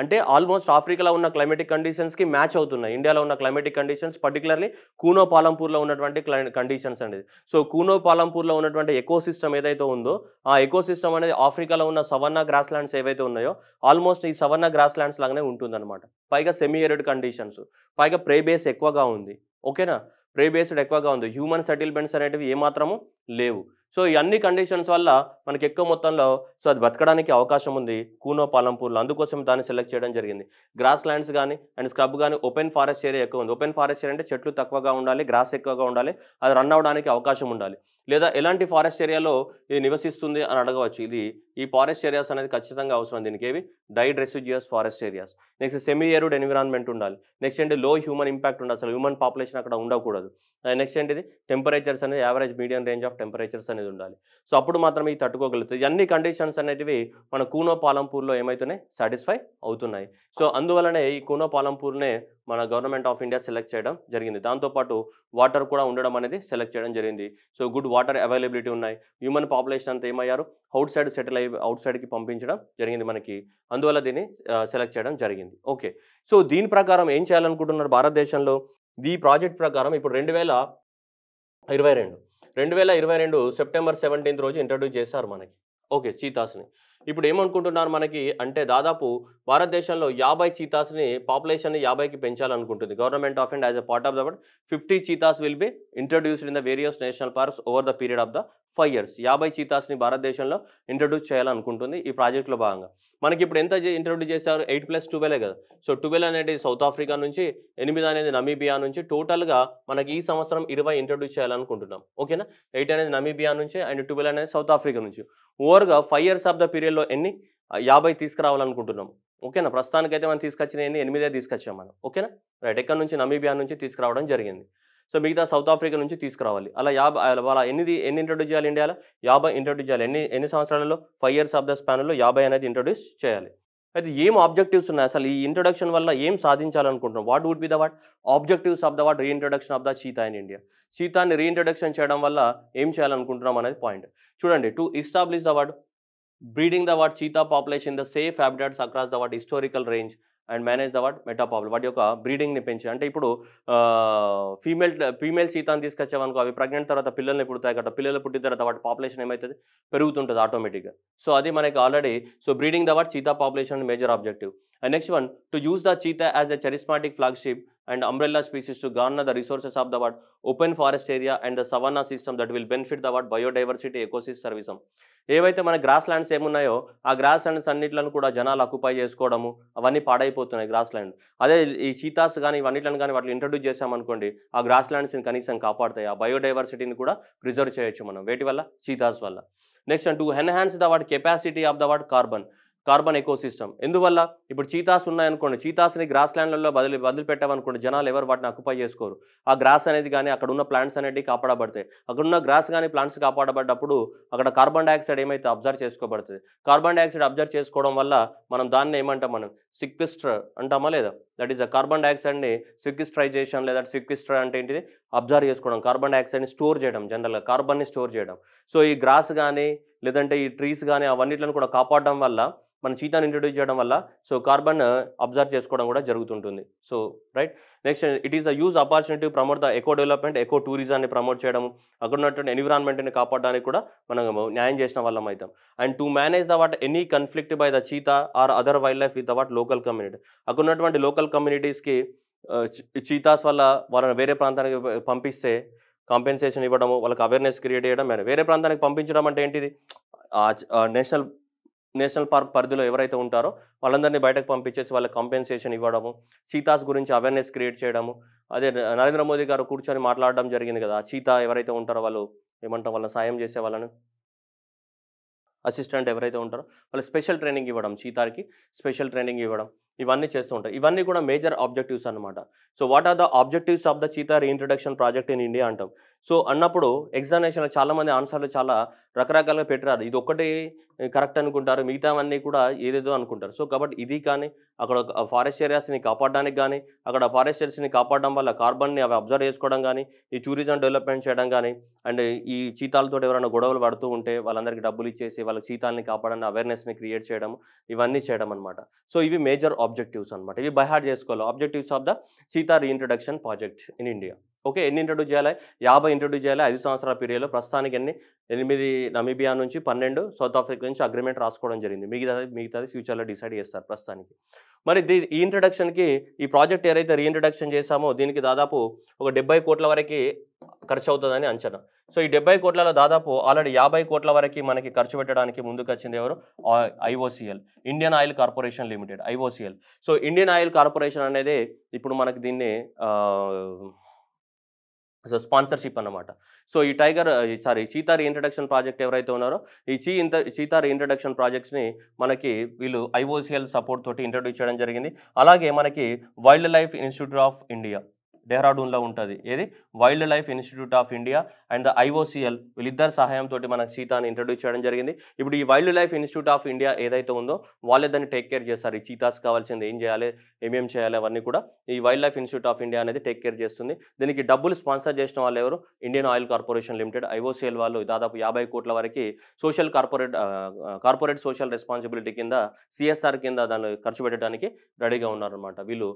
A: అంటే ఆల్మోస్ట్ ఆఫ్రికాలో ఉన్న క్లైమేటిక్ కండిషన్స్కి మ్యాచ్ అవుతున్నాయి ఇండియాలో ఉన్న క్లైమేటిక్ కండిషన్స్ పర్టికులర్లీ కూనో పాలంపూర్లో ఉన్నటువంటి కండిషన్స్ అనేది సో కూనో పాలంపూర్లో ఉన్నటువంటి ఎకో సిస్టమ్ ఏదైతే ఉందో ఆ ఎకో సిస్టమ్ అనేది ఆఫ్రికాలో ఉన్న సవర్ణ గ్రాస్ ల్యాండ్స్ ఏవైతే ఉన్నాయో ఆల్మోస్ట్ ఈ సవర్ణ గ్రాస్ ల్యాండ్స్ లాగానే ఉంటుందన్నమాట పైగా సెమీ ఎరిడ్ కండిషన్స్ పైగా ప్రే బేస్ ఎక్కువగా ఉంది ఓకేనా ప్రే బేస్డ్ ఎక్కువగా ఉంది హ్యూమన్ సెటిల్మెంట్స్ అనేటివి ఏమాత్రము లేవు సో ఈ అన్ని కండిషన్స్ వల్ల మనకి ఎక్కువ మొత్తంలో సో అది బతకడానికి అవకాశం ఉంది కూనో పాలంపూర్లో అందుకోసం దాన్ని సెలెక్ట్ చేయడం జరిగింది గ్రాస్ ల్యాండ్స్ కానీ అండ్ స్క్రబ్ కానీ ఓపెన్ ఫారెస్ట్ ఏరియా ఎక్కువ ఉంది ఓపెన్ ఫారెస్ట్ ఏరియా అంటే చెట్లు తక్కువగా ఉండాలి గ్రాస్ ఎక్కువగా ఉండాలి అది రన్ అవడానికి అవకాశం ఉండాలి లేదా ఎలాంటి ఫారెస్ట్ ఏరియాలో ఇది నివసిస్తుంది అని అడగవచ్చు ఇది ఈ ఫారెస్ట్ ఏరియాస్ అనేది ఖచ్చితంగా అవసరం దీనికి ఏవి dry deciduous forest areas next semi arid environment ఉండాలి నెక్స్ట్ ఏంటి లో హ్యూమన్ ఇంపాక్ట్ ఉండాలి అసలు హ్యూమన్ పాపులేషన్ అక్కడ ఉండకూడదు నెక్స్ట్ ఏంటిది టెంపరేచర్స్ అనేది average medium range of temperatures అనేది ఉండాలి సో అప్పుడు మాత్రమే ఇది తట్టుకోగలుగుతుంది అన్ని కండిషన్స్ అనేటివి మన కూనో పాలంపూర్లో ఏమవుతున్నాయి సాటిస్ఫై అవుతున్నాయి సో అందువలనే ఈ కూనో పాలంపూర్నే మన గవర్నమెంట్ ఆఫ్ ఇండియా సెలెక్ట్ చేయడం జరిగింది దాంతోపాటు వాటర్ కూడా ఉండడం అనేది సెలెక్ట్ చేయడం జరిగింది సో గుడ్ వాటర్ అవైలబిలిటీ ఉన్నాయి హ్యూమన్ పాపులేషన్ అంతా ఏమయ్యారు అవుట్ సైడ్ సెటిల్ లై అవుట్ సైడ్కి పంపించడం జరిగింది మనకి అందువల్ల దీన్ని సెలెక్ట్ చేయడం జరిగింది ఓకే సో దీని ప్రకారం ఏం చేయాలనుకుంటున్నారు భారతదేశంలో ఈ ప్రాజెక్ట్ ప్రకారం ఇప్పుడు రెండు వేల ఇరవై రెండు రెండు వేల ఇరవై రెండు సెప్టెంబర్ సెవెంటీన్త్ రోజు ఇంట్రడ్యూస్ చేశారు మనకి ఓకే చీతాస్ని ఇప్పుడు ఏమనుకుంటున్నారు మనకి అంటే దాదాపు భారతదేశంలో యాభై చీతాస్ని పాపులేషన్ని యాభైకి పెంచాలనుకుంటుంది government of and as a part of the word fifty cheetahs will be introduced in the various national parks over the period of the five years యాభై చీతాస్ని భారతదేశంలో ఇంట్రడ్యూస్ చేయాలనుకుంటుంది ఈ ప్రాజెక్టులో భాగంగా మనకి ఇప్పుడు ఎంత ఇంట్రడ్యూస్ చేశారు ఎయిట్ ప్లస్ ట్వెల్వే కదా సో ట్వెల్వ్ అనేది సౌత్ ఆఫ్రికా నుంచి ఎనిమిది అనేది నమీబియా నుంచి టోటల్గా మనకి ఈ సంవత్సరం ఇరవై ఇంట్రడ్యూస్ చేయాలనుకుంటున్నాం ఓకేనా ఎయిట్ అనేది నమీబియా నుంచి అండ్ టువెల్ అనేది సౌత్ ఆఫ్రికా నుంచి ఓవర్గా five years of the period ఐపీఎల్లో ఎన్ని యాభై తీసుకురావాలనుకుంటున్నాం ఓకేనా ప్రస్తుతానికైతే మనం తీసుకొచ్చిన ఎన్ని ఎనిమిదే తీసుకొచ్చాం మనం ఓకేనా రైట్ ఎక్కడ నుంచి నమీబియా నుంచి తీసుకురావడం జరిగింది సో మిగతా సౌత్ ఆఫ్రికా నుంచి తీసుకురావాలి అలా యాభై అలా ఎన్ని ఎన్ని ఇంట్రడ్యూస్ చేయాలి ఇండియాలో యాభై ఇంట్రడ్యూస్ చేయాలి ఎన్ని ఎన్ని సంవత్సరాలలో ఫైవ్ ఇయర్స్ ఆఫ్ ద స్పాన్లో యాభై అనేది ఇంట్రొడ్యూస్ చేయాలి అయితే ఏం ఆబ్జెక్టివ్స్ ఉన్నాయి అసలు ఈ ఇంట్రొడక్షన్ వల్ల ఏం సాధించాలనుకుంటున్నాం what would be the what objectives of the what reintroduction of the cheetah in India చీతాన్ని రీఇంట్రొడక్షన్ చేయడం వల్ల ఏం చేయాలనుకుంటున్నాం అనేది పాయింట్ చూడండి to establish the what breeding the what cheetah population the safe safe habitats across the what historical and manage the what metapopulation వాటి యొక్క బ్రీడింగ్ని పెంచి అంటే ఇప్పుడు ఫీమేల్ ఫీమేల్ చీతాన్ని తీసుకొచ్చామనుకో అవి ప్రెగ్నెంట్ తర్వాత పిల్లల్ని పుడతాయి కదా పిల్లలు పుట్టిన తర్వాత వాటి పాపులేషన్ ఏమవుతుంది పెరుగుతుంటుంది ఆటోమేటిక్గా సో అది మనకి already so breeding the what cheetah population major objective And next one, to use the cheetah as a charismatic flagship and umbrella species to garner the resources of the what open forest area and the savanna system that will benefit the what biodiversity ecosystem services ఏవైతే మన grass lands ఏమున్నాయో ఆ grass lands అన్నిట్లను కూడా జనాలు అక్యుపై చేసుకోవడము అవన్నీ పాడైపోతున్నాయి gross land అదే ఈ చీతాస్ కానీ ఇవన్నిట్లను కానీ వాటిని ఇంట్రడ్యూస్ చేసామనుకోండి ఆ గ్రాస్ ల్యాండ్స్ని కనీసం కాపాడుతాయి ఆ బయోడైవర్సిటీని కూడా ప్రిజర్వ్ చేయొచ్చు మనం వేటి వల్ల చీతాస్ వల్ల next and to enhance the what capacity of the what carbon carbon ecosystem ఎందువల్ల ఇప్పుడు చీతాస్ ఉన్నాయనుకోండి చీతాస్ని గ్రాస్ ల్యాండ్లలో బదిలి బదిలి పెట్టామనుకోండి జనాలు ఎవరు వాటిని అక్యుపై చేసుకోరు ఆ గ్రాస్ అనేది కానీ అక్కడ ఉన్న ప్లాంట్స్ అనేవి కాపాడబడతాయి అక్కడ ఉన్న గ్రాస్ కానీ ప్లాంట్స్ కాపాడబడ్డప్పుడు అక్కడ కార్బన్ డైఆక్సైడ్ ఏమైతే అబ్జర్వ్ చేసుకోబడుతుంది కార్బన్ డైఆక్సైడ్ అబ్జర్వ్ చేసుకోవడం వల్ల మనం దాన్ని ఏమంటాం మనం సిక్విస్టర్ అంటామా లేదా దట్ ఈస్ ద కార్బన్ డైఆక్సైడ్ని సిక్విస్ట్రైజేషన్ లేదా సిక్విస్టర్ అంటే ఏంటిది అబ్జర్వ్ చేసుకోవడం కార్బన్ డైఆక్సైడ్ని స్టోర్ చేయడం జనరల్గా కార్బన్ని స్టోర్ చేయడం సో ఈ గ్రాస్ కానీ లేదంటే ఈ ట్రీస్ కానీ అవన్నిట్లను కూడా కాపాడడం వల్ల మన చీతాన్ని ఇంట్రడ్యూస్ చేయడం వల్ల సో కార్బన్ అబ్జర్వ్ చేసుకోవడం కూడా జరుగుతుంటుంది so right next it is the use opportunity promote the eco development ఎకో టూరిజాన్ని ప్రమోట్ చేయడం అక్కడ ఉన్నటువంటి ఎన్విరాన్మెంట్ని కాపాడడానికి కూడా మనం న్యాయం చేసిన వాళ్ళం అవుతాం and to manage the what any conflict by the cheetah or other wildlife with the what local community అక్కడ ఉన్నటువంటి లోకల్ కమ్యూనిటీస్కి చీతాస్ వల్ల వాళ్ళని వేరే ప్రాంతానికి పంపిస్తే కాంపెన్సేషన్ ఇవ్వడము వాళ్ళకి అవేర్నెస్ క్రియేట్ చేయడం వేరే ప్రాంతానికి పంపించడం అంటే ఏంటిది నేషనల్ నేషనల్ పార్క్ పరిధిలో ఎవరైతే ఉంటారో వాళ్ళందరినీ బయటకు పంపించేసి వాళ్ళకి కంపెన్సేషన్ ఇవ్వడము చీతాస్ గురించి అవేర్నెస్ క్రియేట్ చేయడము అదే నరేంద్ర మోదీ గారు కూర్చొని మాట్లాడడం జరిగింది కదా సీత ఎవరైతే ఉంటారో వాళ్ళు ఏమంటారు వాళ్ళని సాయం చేసే వాళ్ళని అసిస్టెంట్ ఎవరైతే ఉంటారో వాళ్ళు స్పెషల్ ట్రైనింగ్ ఇవ్వడం చీతాకి స్పెషల్ ట్రైనింగ్ ఇవ్వడం ఇవన్నీ చేస్తూ ఉంటాయి ఇవన్నీ కూడా మేజర్ ఆబ్జెక్టివ్స్ అనమాట so what are the objectives of the cheetah reintroduction project in India అంటాం సో అన్నప్పుడు ఎగ్జామినేషన్లో చాలామంది ఆన్సర్లు చాలా రకరకాలుగా పెట్టారు ఇది ఒకటి కరెక్ట్ అనుకుంటారు మిగతావన్నీ కూడా ఏదేదో అనుకుంటారు సో కాబట్టి ఇది కానీ అక్కడ ఫారెస్ట్ ఏరియాస్ని కాపాడడానికి కానీ అక్కడ ఫారెస్ట్ ఏరియాస్ని కాపాడడం వల్ల కార్బన్ని అవి అబ్జర్వ్ చేసుకోవడం కానీ ఈ టూరిజం డెవలప్మెంట్ చేయడం కానీ అండ్ ఈ చీతాలతో ఎవరైనా గొడవలు పడుతూ ఉంటే వాళ్ళందరికీ డబ్బులు ఇచ్చేసి వాళ్ళ చీతాలని కాపాడని అవేర్నెస్ని క్రియేట్ చేయడం ఇవన్నీ చేయడం అనమాట సో ఇవి మేజర్ ఆబ్జెక్టివ్స్ అనమాట ఇవి బైహార్డ్ చేసుకోవాలి objectives of the cheetah reintroduction project in India okay ఎన్ని ఇంట్రడ్యూస్ చేయాలి యాభై ఇంట్రడ్యూస్ చేయాలి ఐదు సంవత్సరాల పీరియడ్లో ప్రస్తుతానికి అన్ని ఎనిమిది నమీబియా నుంచి పన్నెండు సౌత్ ఆఫ్రికా నుంచి అగ్రిమెంట్ రాసుకోవడం జరిగింది మిగతా మిగతాది ఫ్యూచర్లో డిసైడ్ చేస్తారు ప్రస్తుతానికి మరి ఈ ఇంట్రడక్షన్కి ఈ ప్రాజెక్ట్ ఏదైతే రీఇంట్రడక్షన్ చేశామో దీనికి దాదాపు ఒక డెబ్బై కోట్ల వరకు ఖర్చు అవుతుందని అంచనా సో ఈ డెబ్బై కోట్లలో దాదాపు ఆల్రెడీ యాభై కోట్ల వరకు మనకి ఖర్చు పెట్టడానికి ముందుకు వచ్చింది ఎవరు IOCL Indian Oil Corporation Limited IOCL so Indian Oil Corporation అనేది ఇప్పుడు మనకు దీన్ని సో స్పాన్సర్షిప్ అనమాట సో ఈ tiger sorry cheetah introduction project ఎవరైతే ఉన్నారో ఈ చీ ఇంత చీతా ఇంట్రడక్షన్ ప్రాజెక్ట్స్ని మనకి వీళ్ళు ఐఓసిఎల్ సపోర్ట్ తోటి ఇంట్రడ్యూస్ చేయడం జరిగింది అలాగే మనకి Wildlife Institute of India డెహ్రాడూన్లో ఉంటుంది ఏది Wildlife Institute of India and the IOCL వీళ్ళిద్దరు సహాయంతో మనకు చీతాని ఇంట్రడ్యూస్ చేయడం జరిగింది ఇప్పుడు ఈ Wildlife Institute of India ఏదైతే ఉందో వాళ్ళే దాన్ని టేక్ కేర్ చేస్తారు ఈ చీతాస్ కావాల్సింది ఏం చేయాలి ఏమేం చేయాలి అవన్నీ కూడా ఈ Wildlife Institute of India అనేది టేక్ కేర్ చేస్తుంది దీనికి డబ్బులు స్పాన్సర్ చేసిన వాళ్ళు ఎవరు Indian Oil Corporation Limited IOCL వాళ్ళు దాదాపు యాభై కోట్ల వరకు social corporate corporate social responsibility కింద సిఎస్ఆర్ కింద దాన్ని ఖర్చు పెట్టడానికి రెడీగా ఉన్నారనమాట వీళ్ళు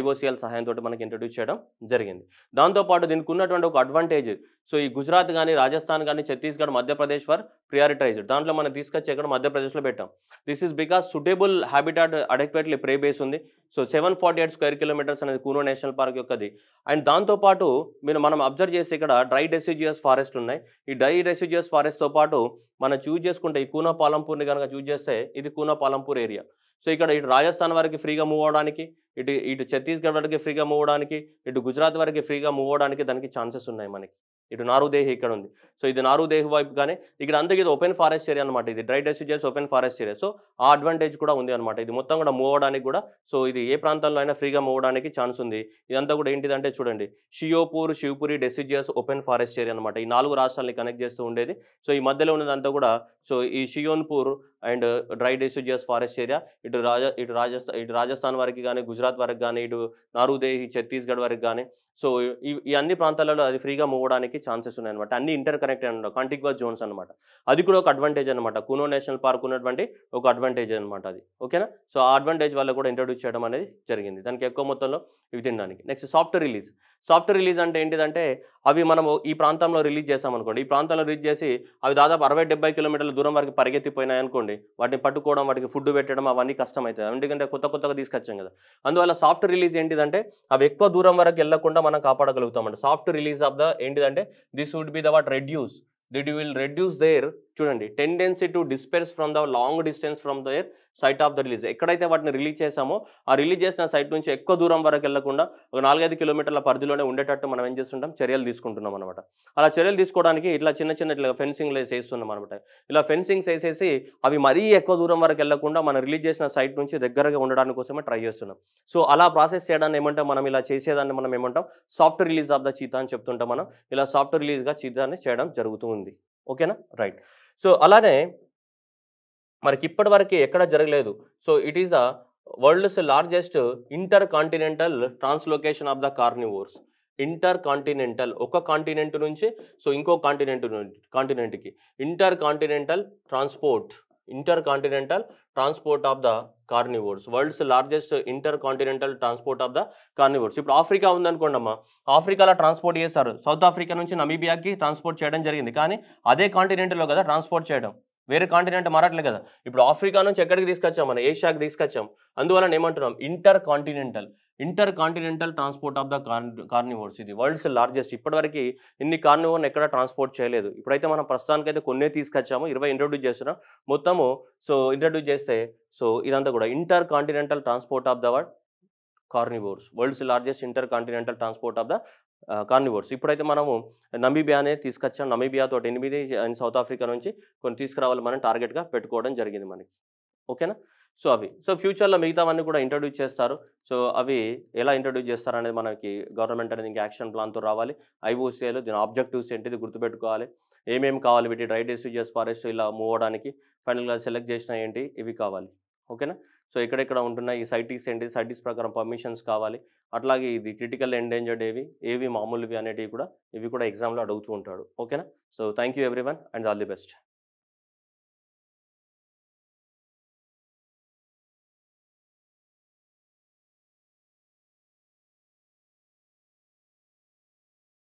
A: ఐఓసిఎల్ సహాయంతో మనకి ఇంట్రడ్యూస్ చేయడం జరిగింది దాంతోపాటు దీనికి ఉన్నటువంటి ఒక అడ్వాంటేజ్ సో ఈ గుజరాత్ కానీ రాజస్థాన్ కానీ ఛత్తీస్గఢ్ మధ్యప్రదేశ్ ఫర్ ప్రియారిటైజ్డ్ దాంట్లో మనం తీసుకొచ్చి ఎక్కడ మధ్యప్రదేశ్లో పెట్టాం this is because suitable habitat adequately prey base ఉంది so seven forty eight square kilometres అనేది కూనో నేషనల్ పార్క్ యొక్కది అండ్ దాంతోపాటు మీరు మనం అబ్జర్వ్ చేసి ఇక్కడ డ్రై డెసిజియస్ ఫారెస్ట్ ఉన్నాయి ఈ డ్రై డెసిజియస్ ఫారెస్ట్తో పాటు మనం చూజ్ చేసుకుంటే ఈ కూనా పాలంపూర్ని కనుక చూజ్ చేస్తే ఇది కూనా పాలంపూర్ ఏరియా సో ఇక్కడ ఇటు రాజస్థాన్ వరకు ఫ్రీగా మూవ్ అవడానికి ఇటు ఇటు ఛత్తీస్గఢ్ వరకు ఫ్రీగా మూవ్ అవడానికి ఇటు గుజరాత్ వరకు ఫ్రీగా మూవ్ అవడానికి దానికి ఛాన్సెస్ ఉన్నాయి మనకి ఇటు నారుదేహి ఇక్కడ ఉంది సో ఇది నారుదేహి కానీ ఇక్కడ అందుకే ఇది ఓపెన్ ఫారెస్ట్ ఏరియా అనమాట ఇది dry deciduous open forest area so ఆ అడ్వాంటేజ్ కూడా ఉంది అనమాట ఇది మొత్తం కూడా మూవ్ అవడానికి కూడా సో ఇది ఏ ప్రాంతంలో అయినా ఫ్రీగా మూవ్ అవడానికి ఛాన్స్ ఉంది ఇదంతా కూడా ఏంటిదంటే చూడండి Sheopur Shivpuri deciduous open forest area అనమాట ఈ నాలుగు రాష్ట్రాలని కనెక్ట్ చేస్తూ ఉండేది సో ఈ మధ్యలో ఉన్నదంతా కూడా సో ఈ Sheopur and dry deciduous forest area ఇటు రాజా ఇటు రాజస్థాన్ ఇటు రాజస్థాన్ వరకు కానీ గుజరాత్ వరకు కానీ ఇటు నారుదేహి ఛత్తీస్గఢ్ వరకు కానీ సో ఈ అన్ని ప్రాంతాలలో అది ఫ్రీగా మూవడానికి ఛాన్సెస్ ఉన్నాయన్నమాట అన్ని ఇంటర్ కనెక్టెడ్ అనమాట కంటిగ్వస్ జోన్స్ అనమాట అది కూడా ఒక అడ్వాంటేజ్ అనమాట కునో నేషనల్ పార్క్ ఉన్నటువంటి ఒక అడ్వాంటేజ్ అనమాట అది ఓకేనా సో ఆ అడ్వాంటేజ్ వల్ల కూడా ఇంట్రొడ్యూస్ చేయడం అనేది జరిగింది దానికి ఎక్కువ మొత్తంలో ఇవి తినడానికి next software release soft release అంటే ఏంటిదంటే అవి మనము ఈ ప్రాంతంలో రిలీజ్ చేసామనుకోండి ఈ ప్రాంతంలో రిలీజ్ చేసి అవి దాదాపు అరవై డెబ్బై కిలోమీటర్ల దూరం వరకు పరిగెత్తిపోయినాయి అనుకోండి వాటిని పట్టుకోవడం వాటికి ఫుడ్ పెట్టడం అవన్నీ కష్టమవుతుంది ఎందుకంటే కొత్త కొత్తగా తీసుకొచ్చాం కదా అందువల్ల సాఫ్ట్ రిలీజ్ ఏంటిదంటే అవి ఎక్కువ దూరం వరకు వెళ్లకుండా మనం కాపాడగలుగుతామండి సాఫ్ట్ రిలీజ్ ఆఫ్ ద ఏంటిదంటే this would be the what reduce it will reduce their చూడండి tendency to disperse from the long distance from their site of the release ఎక్కడైతే వాటిని రిలీజ్ చేసామో ఆ రిలీజ్ చేసిన సైట్ నుంచి ఎక్కువ దూరం వరకు వెళ్లకుండా ఒక నాలుగైదు కిలోమీటర్ల పరిధిలోనే ఉండేటట్టు మనం ఏం చేస్తుంటాం చర్యలు తీసుకుంటున్నాం అనమాట అలా చర్యలు తీసుకోవడానికి ఇట్లా చిన్న చిన్న ఇట్లా ఫెన్సింగ్లు వేస్తున్నాం అనమాట ఇలా ఫెన్సింగ్స్ వేసేసి అవి మరీ ఎక్కువ దూరం వరకు వెళ్లకుండా మనం రిలీజ్ చేసిన సైట్ నుంచి దగ్గరగా ఉండడానికి కోసమే ట్రై చేస్తున్నాం సో అలా ప్రాసెస్ చేయడాన్ని ఏమంటాం మనం ఇలా చేసేదాన్ని మనం ఏమంటాం soft release of the cheetah అని చెప్తుంటాం మనం ఇలా సాఫ్ట్ రిలీజ్గా చీతాన్ని చేయడం జరుగుతుంది ఓకేనా రైట్ సో అలానే మనకి ఇప్పటి వరకు ఎక్కడ జరగలేదు so it is the world's largest intercontinental translocation of the carnivores intercontinental ఒక కాంటినెంట్ నుంచి సో ఇంకో కాంటినెంట్ కాంటినెంట్కి intercontinental transport intercontinental transport of the carnivores world's largest intercontinental transport of the carnivores ఇప్పుడు Africa ఉందనుకోండి అమ్మా ఆఫ్రికాలో transport చేస్తారు south Africa నుంచి నమీబియాకి ట్రాన్స్పోర్ట్ చేయడం జరిగింది కానీ అదే కాంటినెంట్లో కదా ట్రాన్స్పోర్ట్ చేయడం వేరే కాంటినెంట్ మారట్లేదు కదా ఇప్పుడు ఆఫ్రికా నుంచి ఎక్కడికి తీసుకొచ్చాం మనం ఏషియాకి తీసుకొచ్చాం అందువలన ఏమంటున్నాం intercontinental intercontinental transport of the carnivores ఇది వరల్డ్స్ లార్జెస్ట్ ఇప్పటివరకు ఇన్ని కార్నివోర్ని ఎక్కడ ట్రాన్స్పోర్ట్ చేయలేదు ఇప్పుడైతే మనం ప్రస్తుతానికైతే కొన్నే తీసుకొచ్చాము ఇరవై ఇంట్రడ్యూస్ చేస్తున్నాం మొత్తము సో ఇంట్రడ్యూస్ చేస్తే సో ఇదంతా కూడా intercontinental transport of the carnivores world's largest intercontinental transport of the carnivores ఇప్పుడైతే మనము నమీబియానే తీసుకొచ్చాం తోటి ఎనిమిది అండ్ సౌత్ ఆఫ్రికా నుంచి కొన్ని తీసుకురావాలి మనం టార్గెట్గా పెట్టుకోవడం జరిగింది మనకి ఓకేనా సో అవి సో ఫ్యూచర్లో మిగతావన్నీ కూడా ఇంట్రడ్యూస్ చేస్తారు సో అవి ఎలా ఇంట్రడ్యూస్ చేస్తారు అనేది మనకి గవర్నమెంట్ అనేది ఇంకా యాక్షన్ ప్లాన్తో రావాలి ఐఓసీఏలో దీని ఆబ్జెక్టివ్స్ ఏంటిది గుర్తుపెట్టుకోవాలి ఏమేమి కావాలి వీటి డేస్ డిస్యూజెస్ ఫారెస్ట్ ఇలా మూవ్ ఫైనల్గా సెలెక్ట్ చేసిన ఏంటి ఇవి కావాలి ఓకేనా సో ఎక్కడెక్కడ ఉంటున్న ఈ సైటీస్ ఏంటి సైటీస్ ప్రకారం పర్మిషన్స్ కావాలి అట్లాగే ఇది క్రిటికల్ ఎండేంజర్డ్ ఏవి ఏవి మామూలువి అనేటివి కూడా ఇవి కూడా ఎగ్జామ్లో అడుగుతూ ఉంటాడు ఓకేనా so thank you everyone and all the best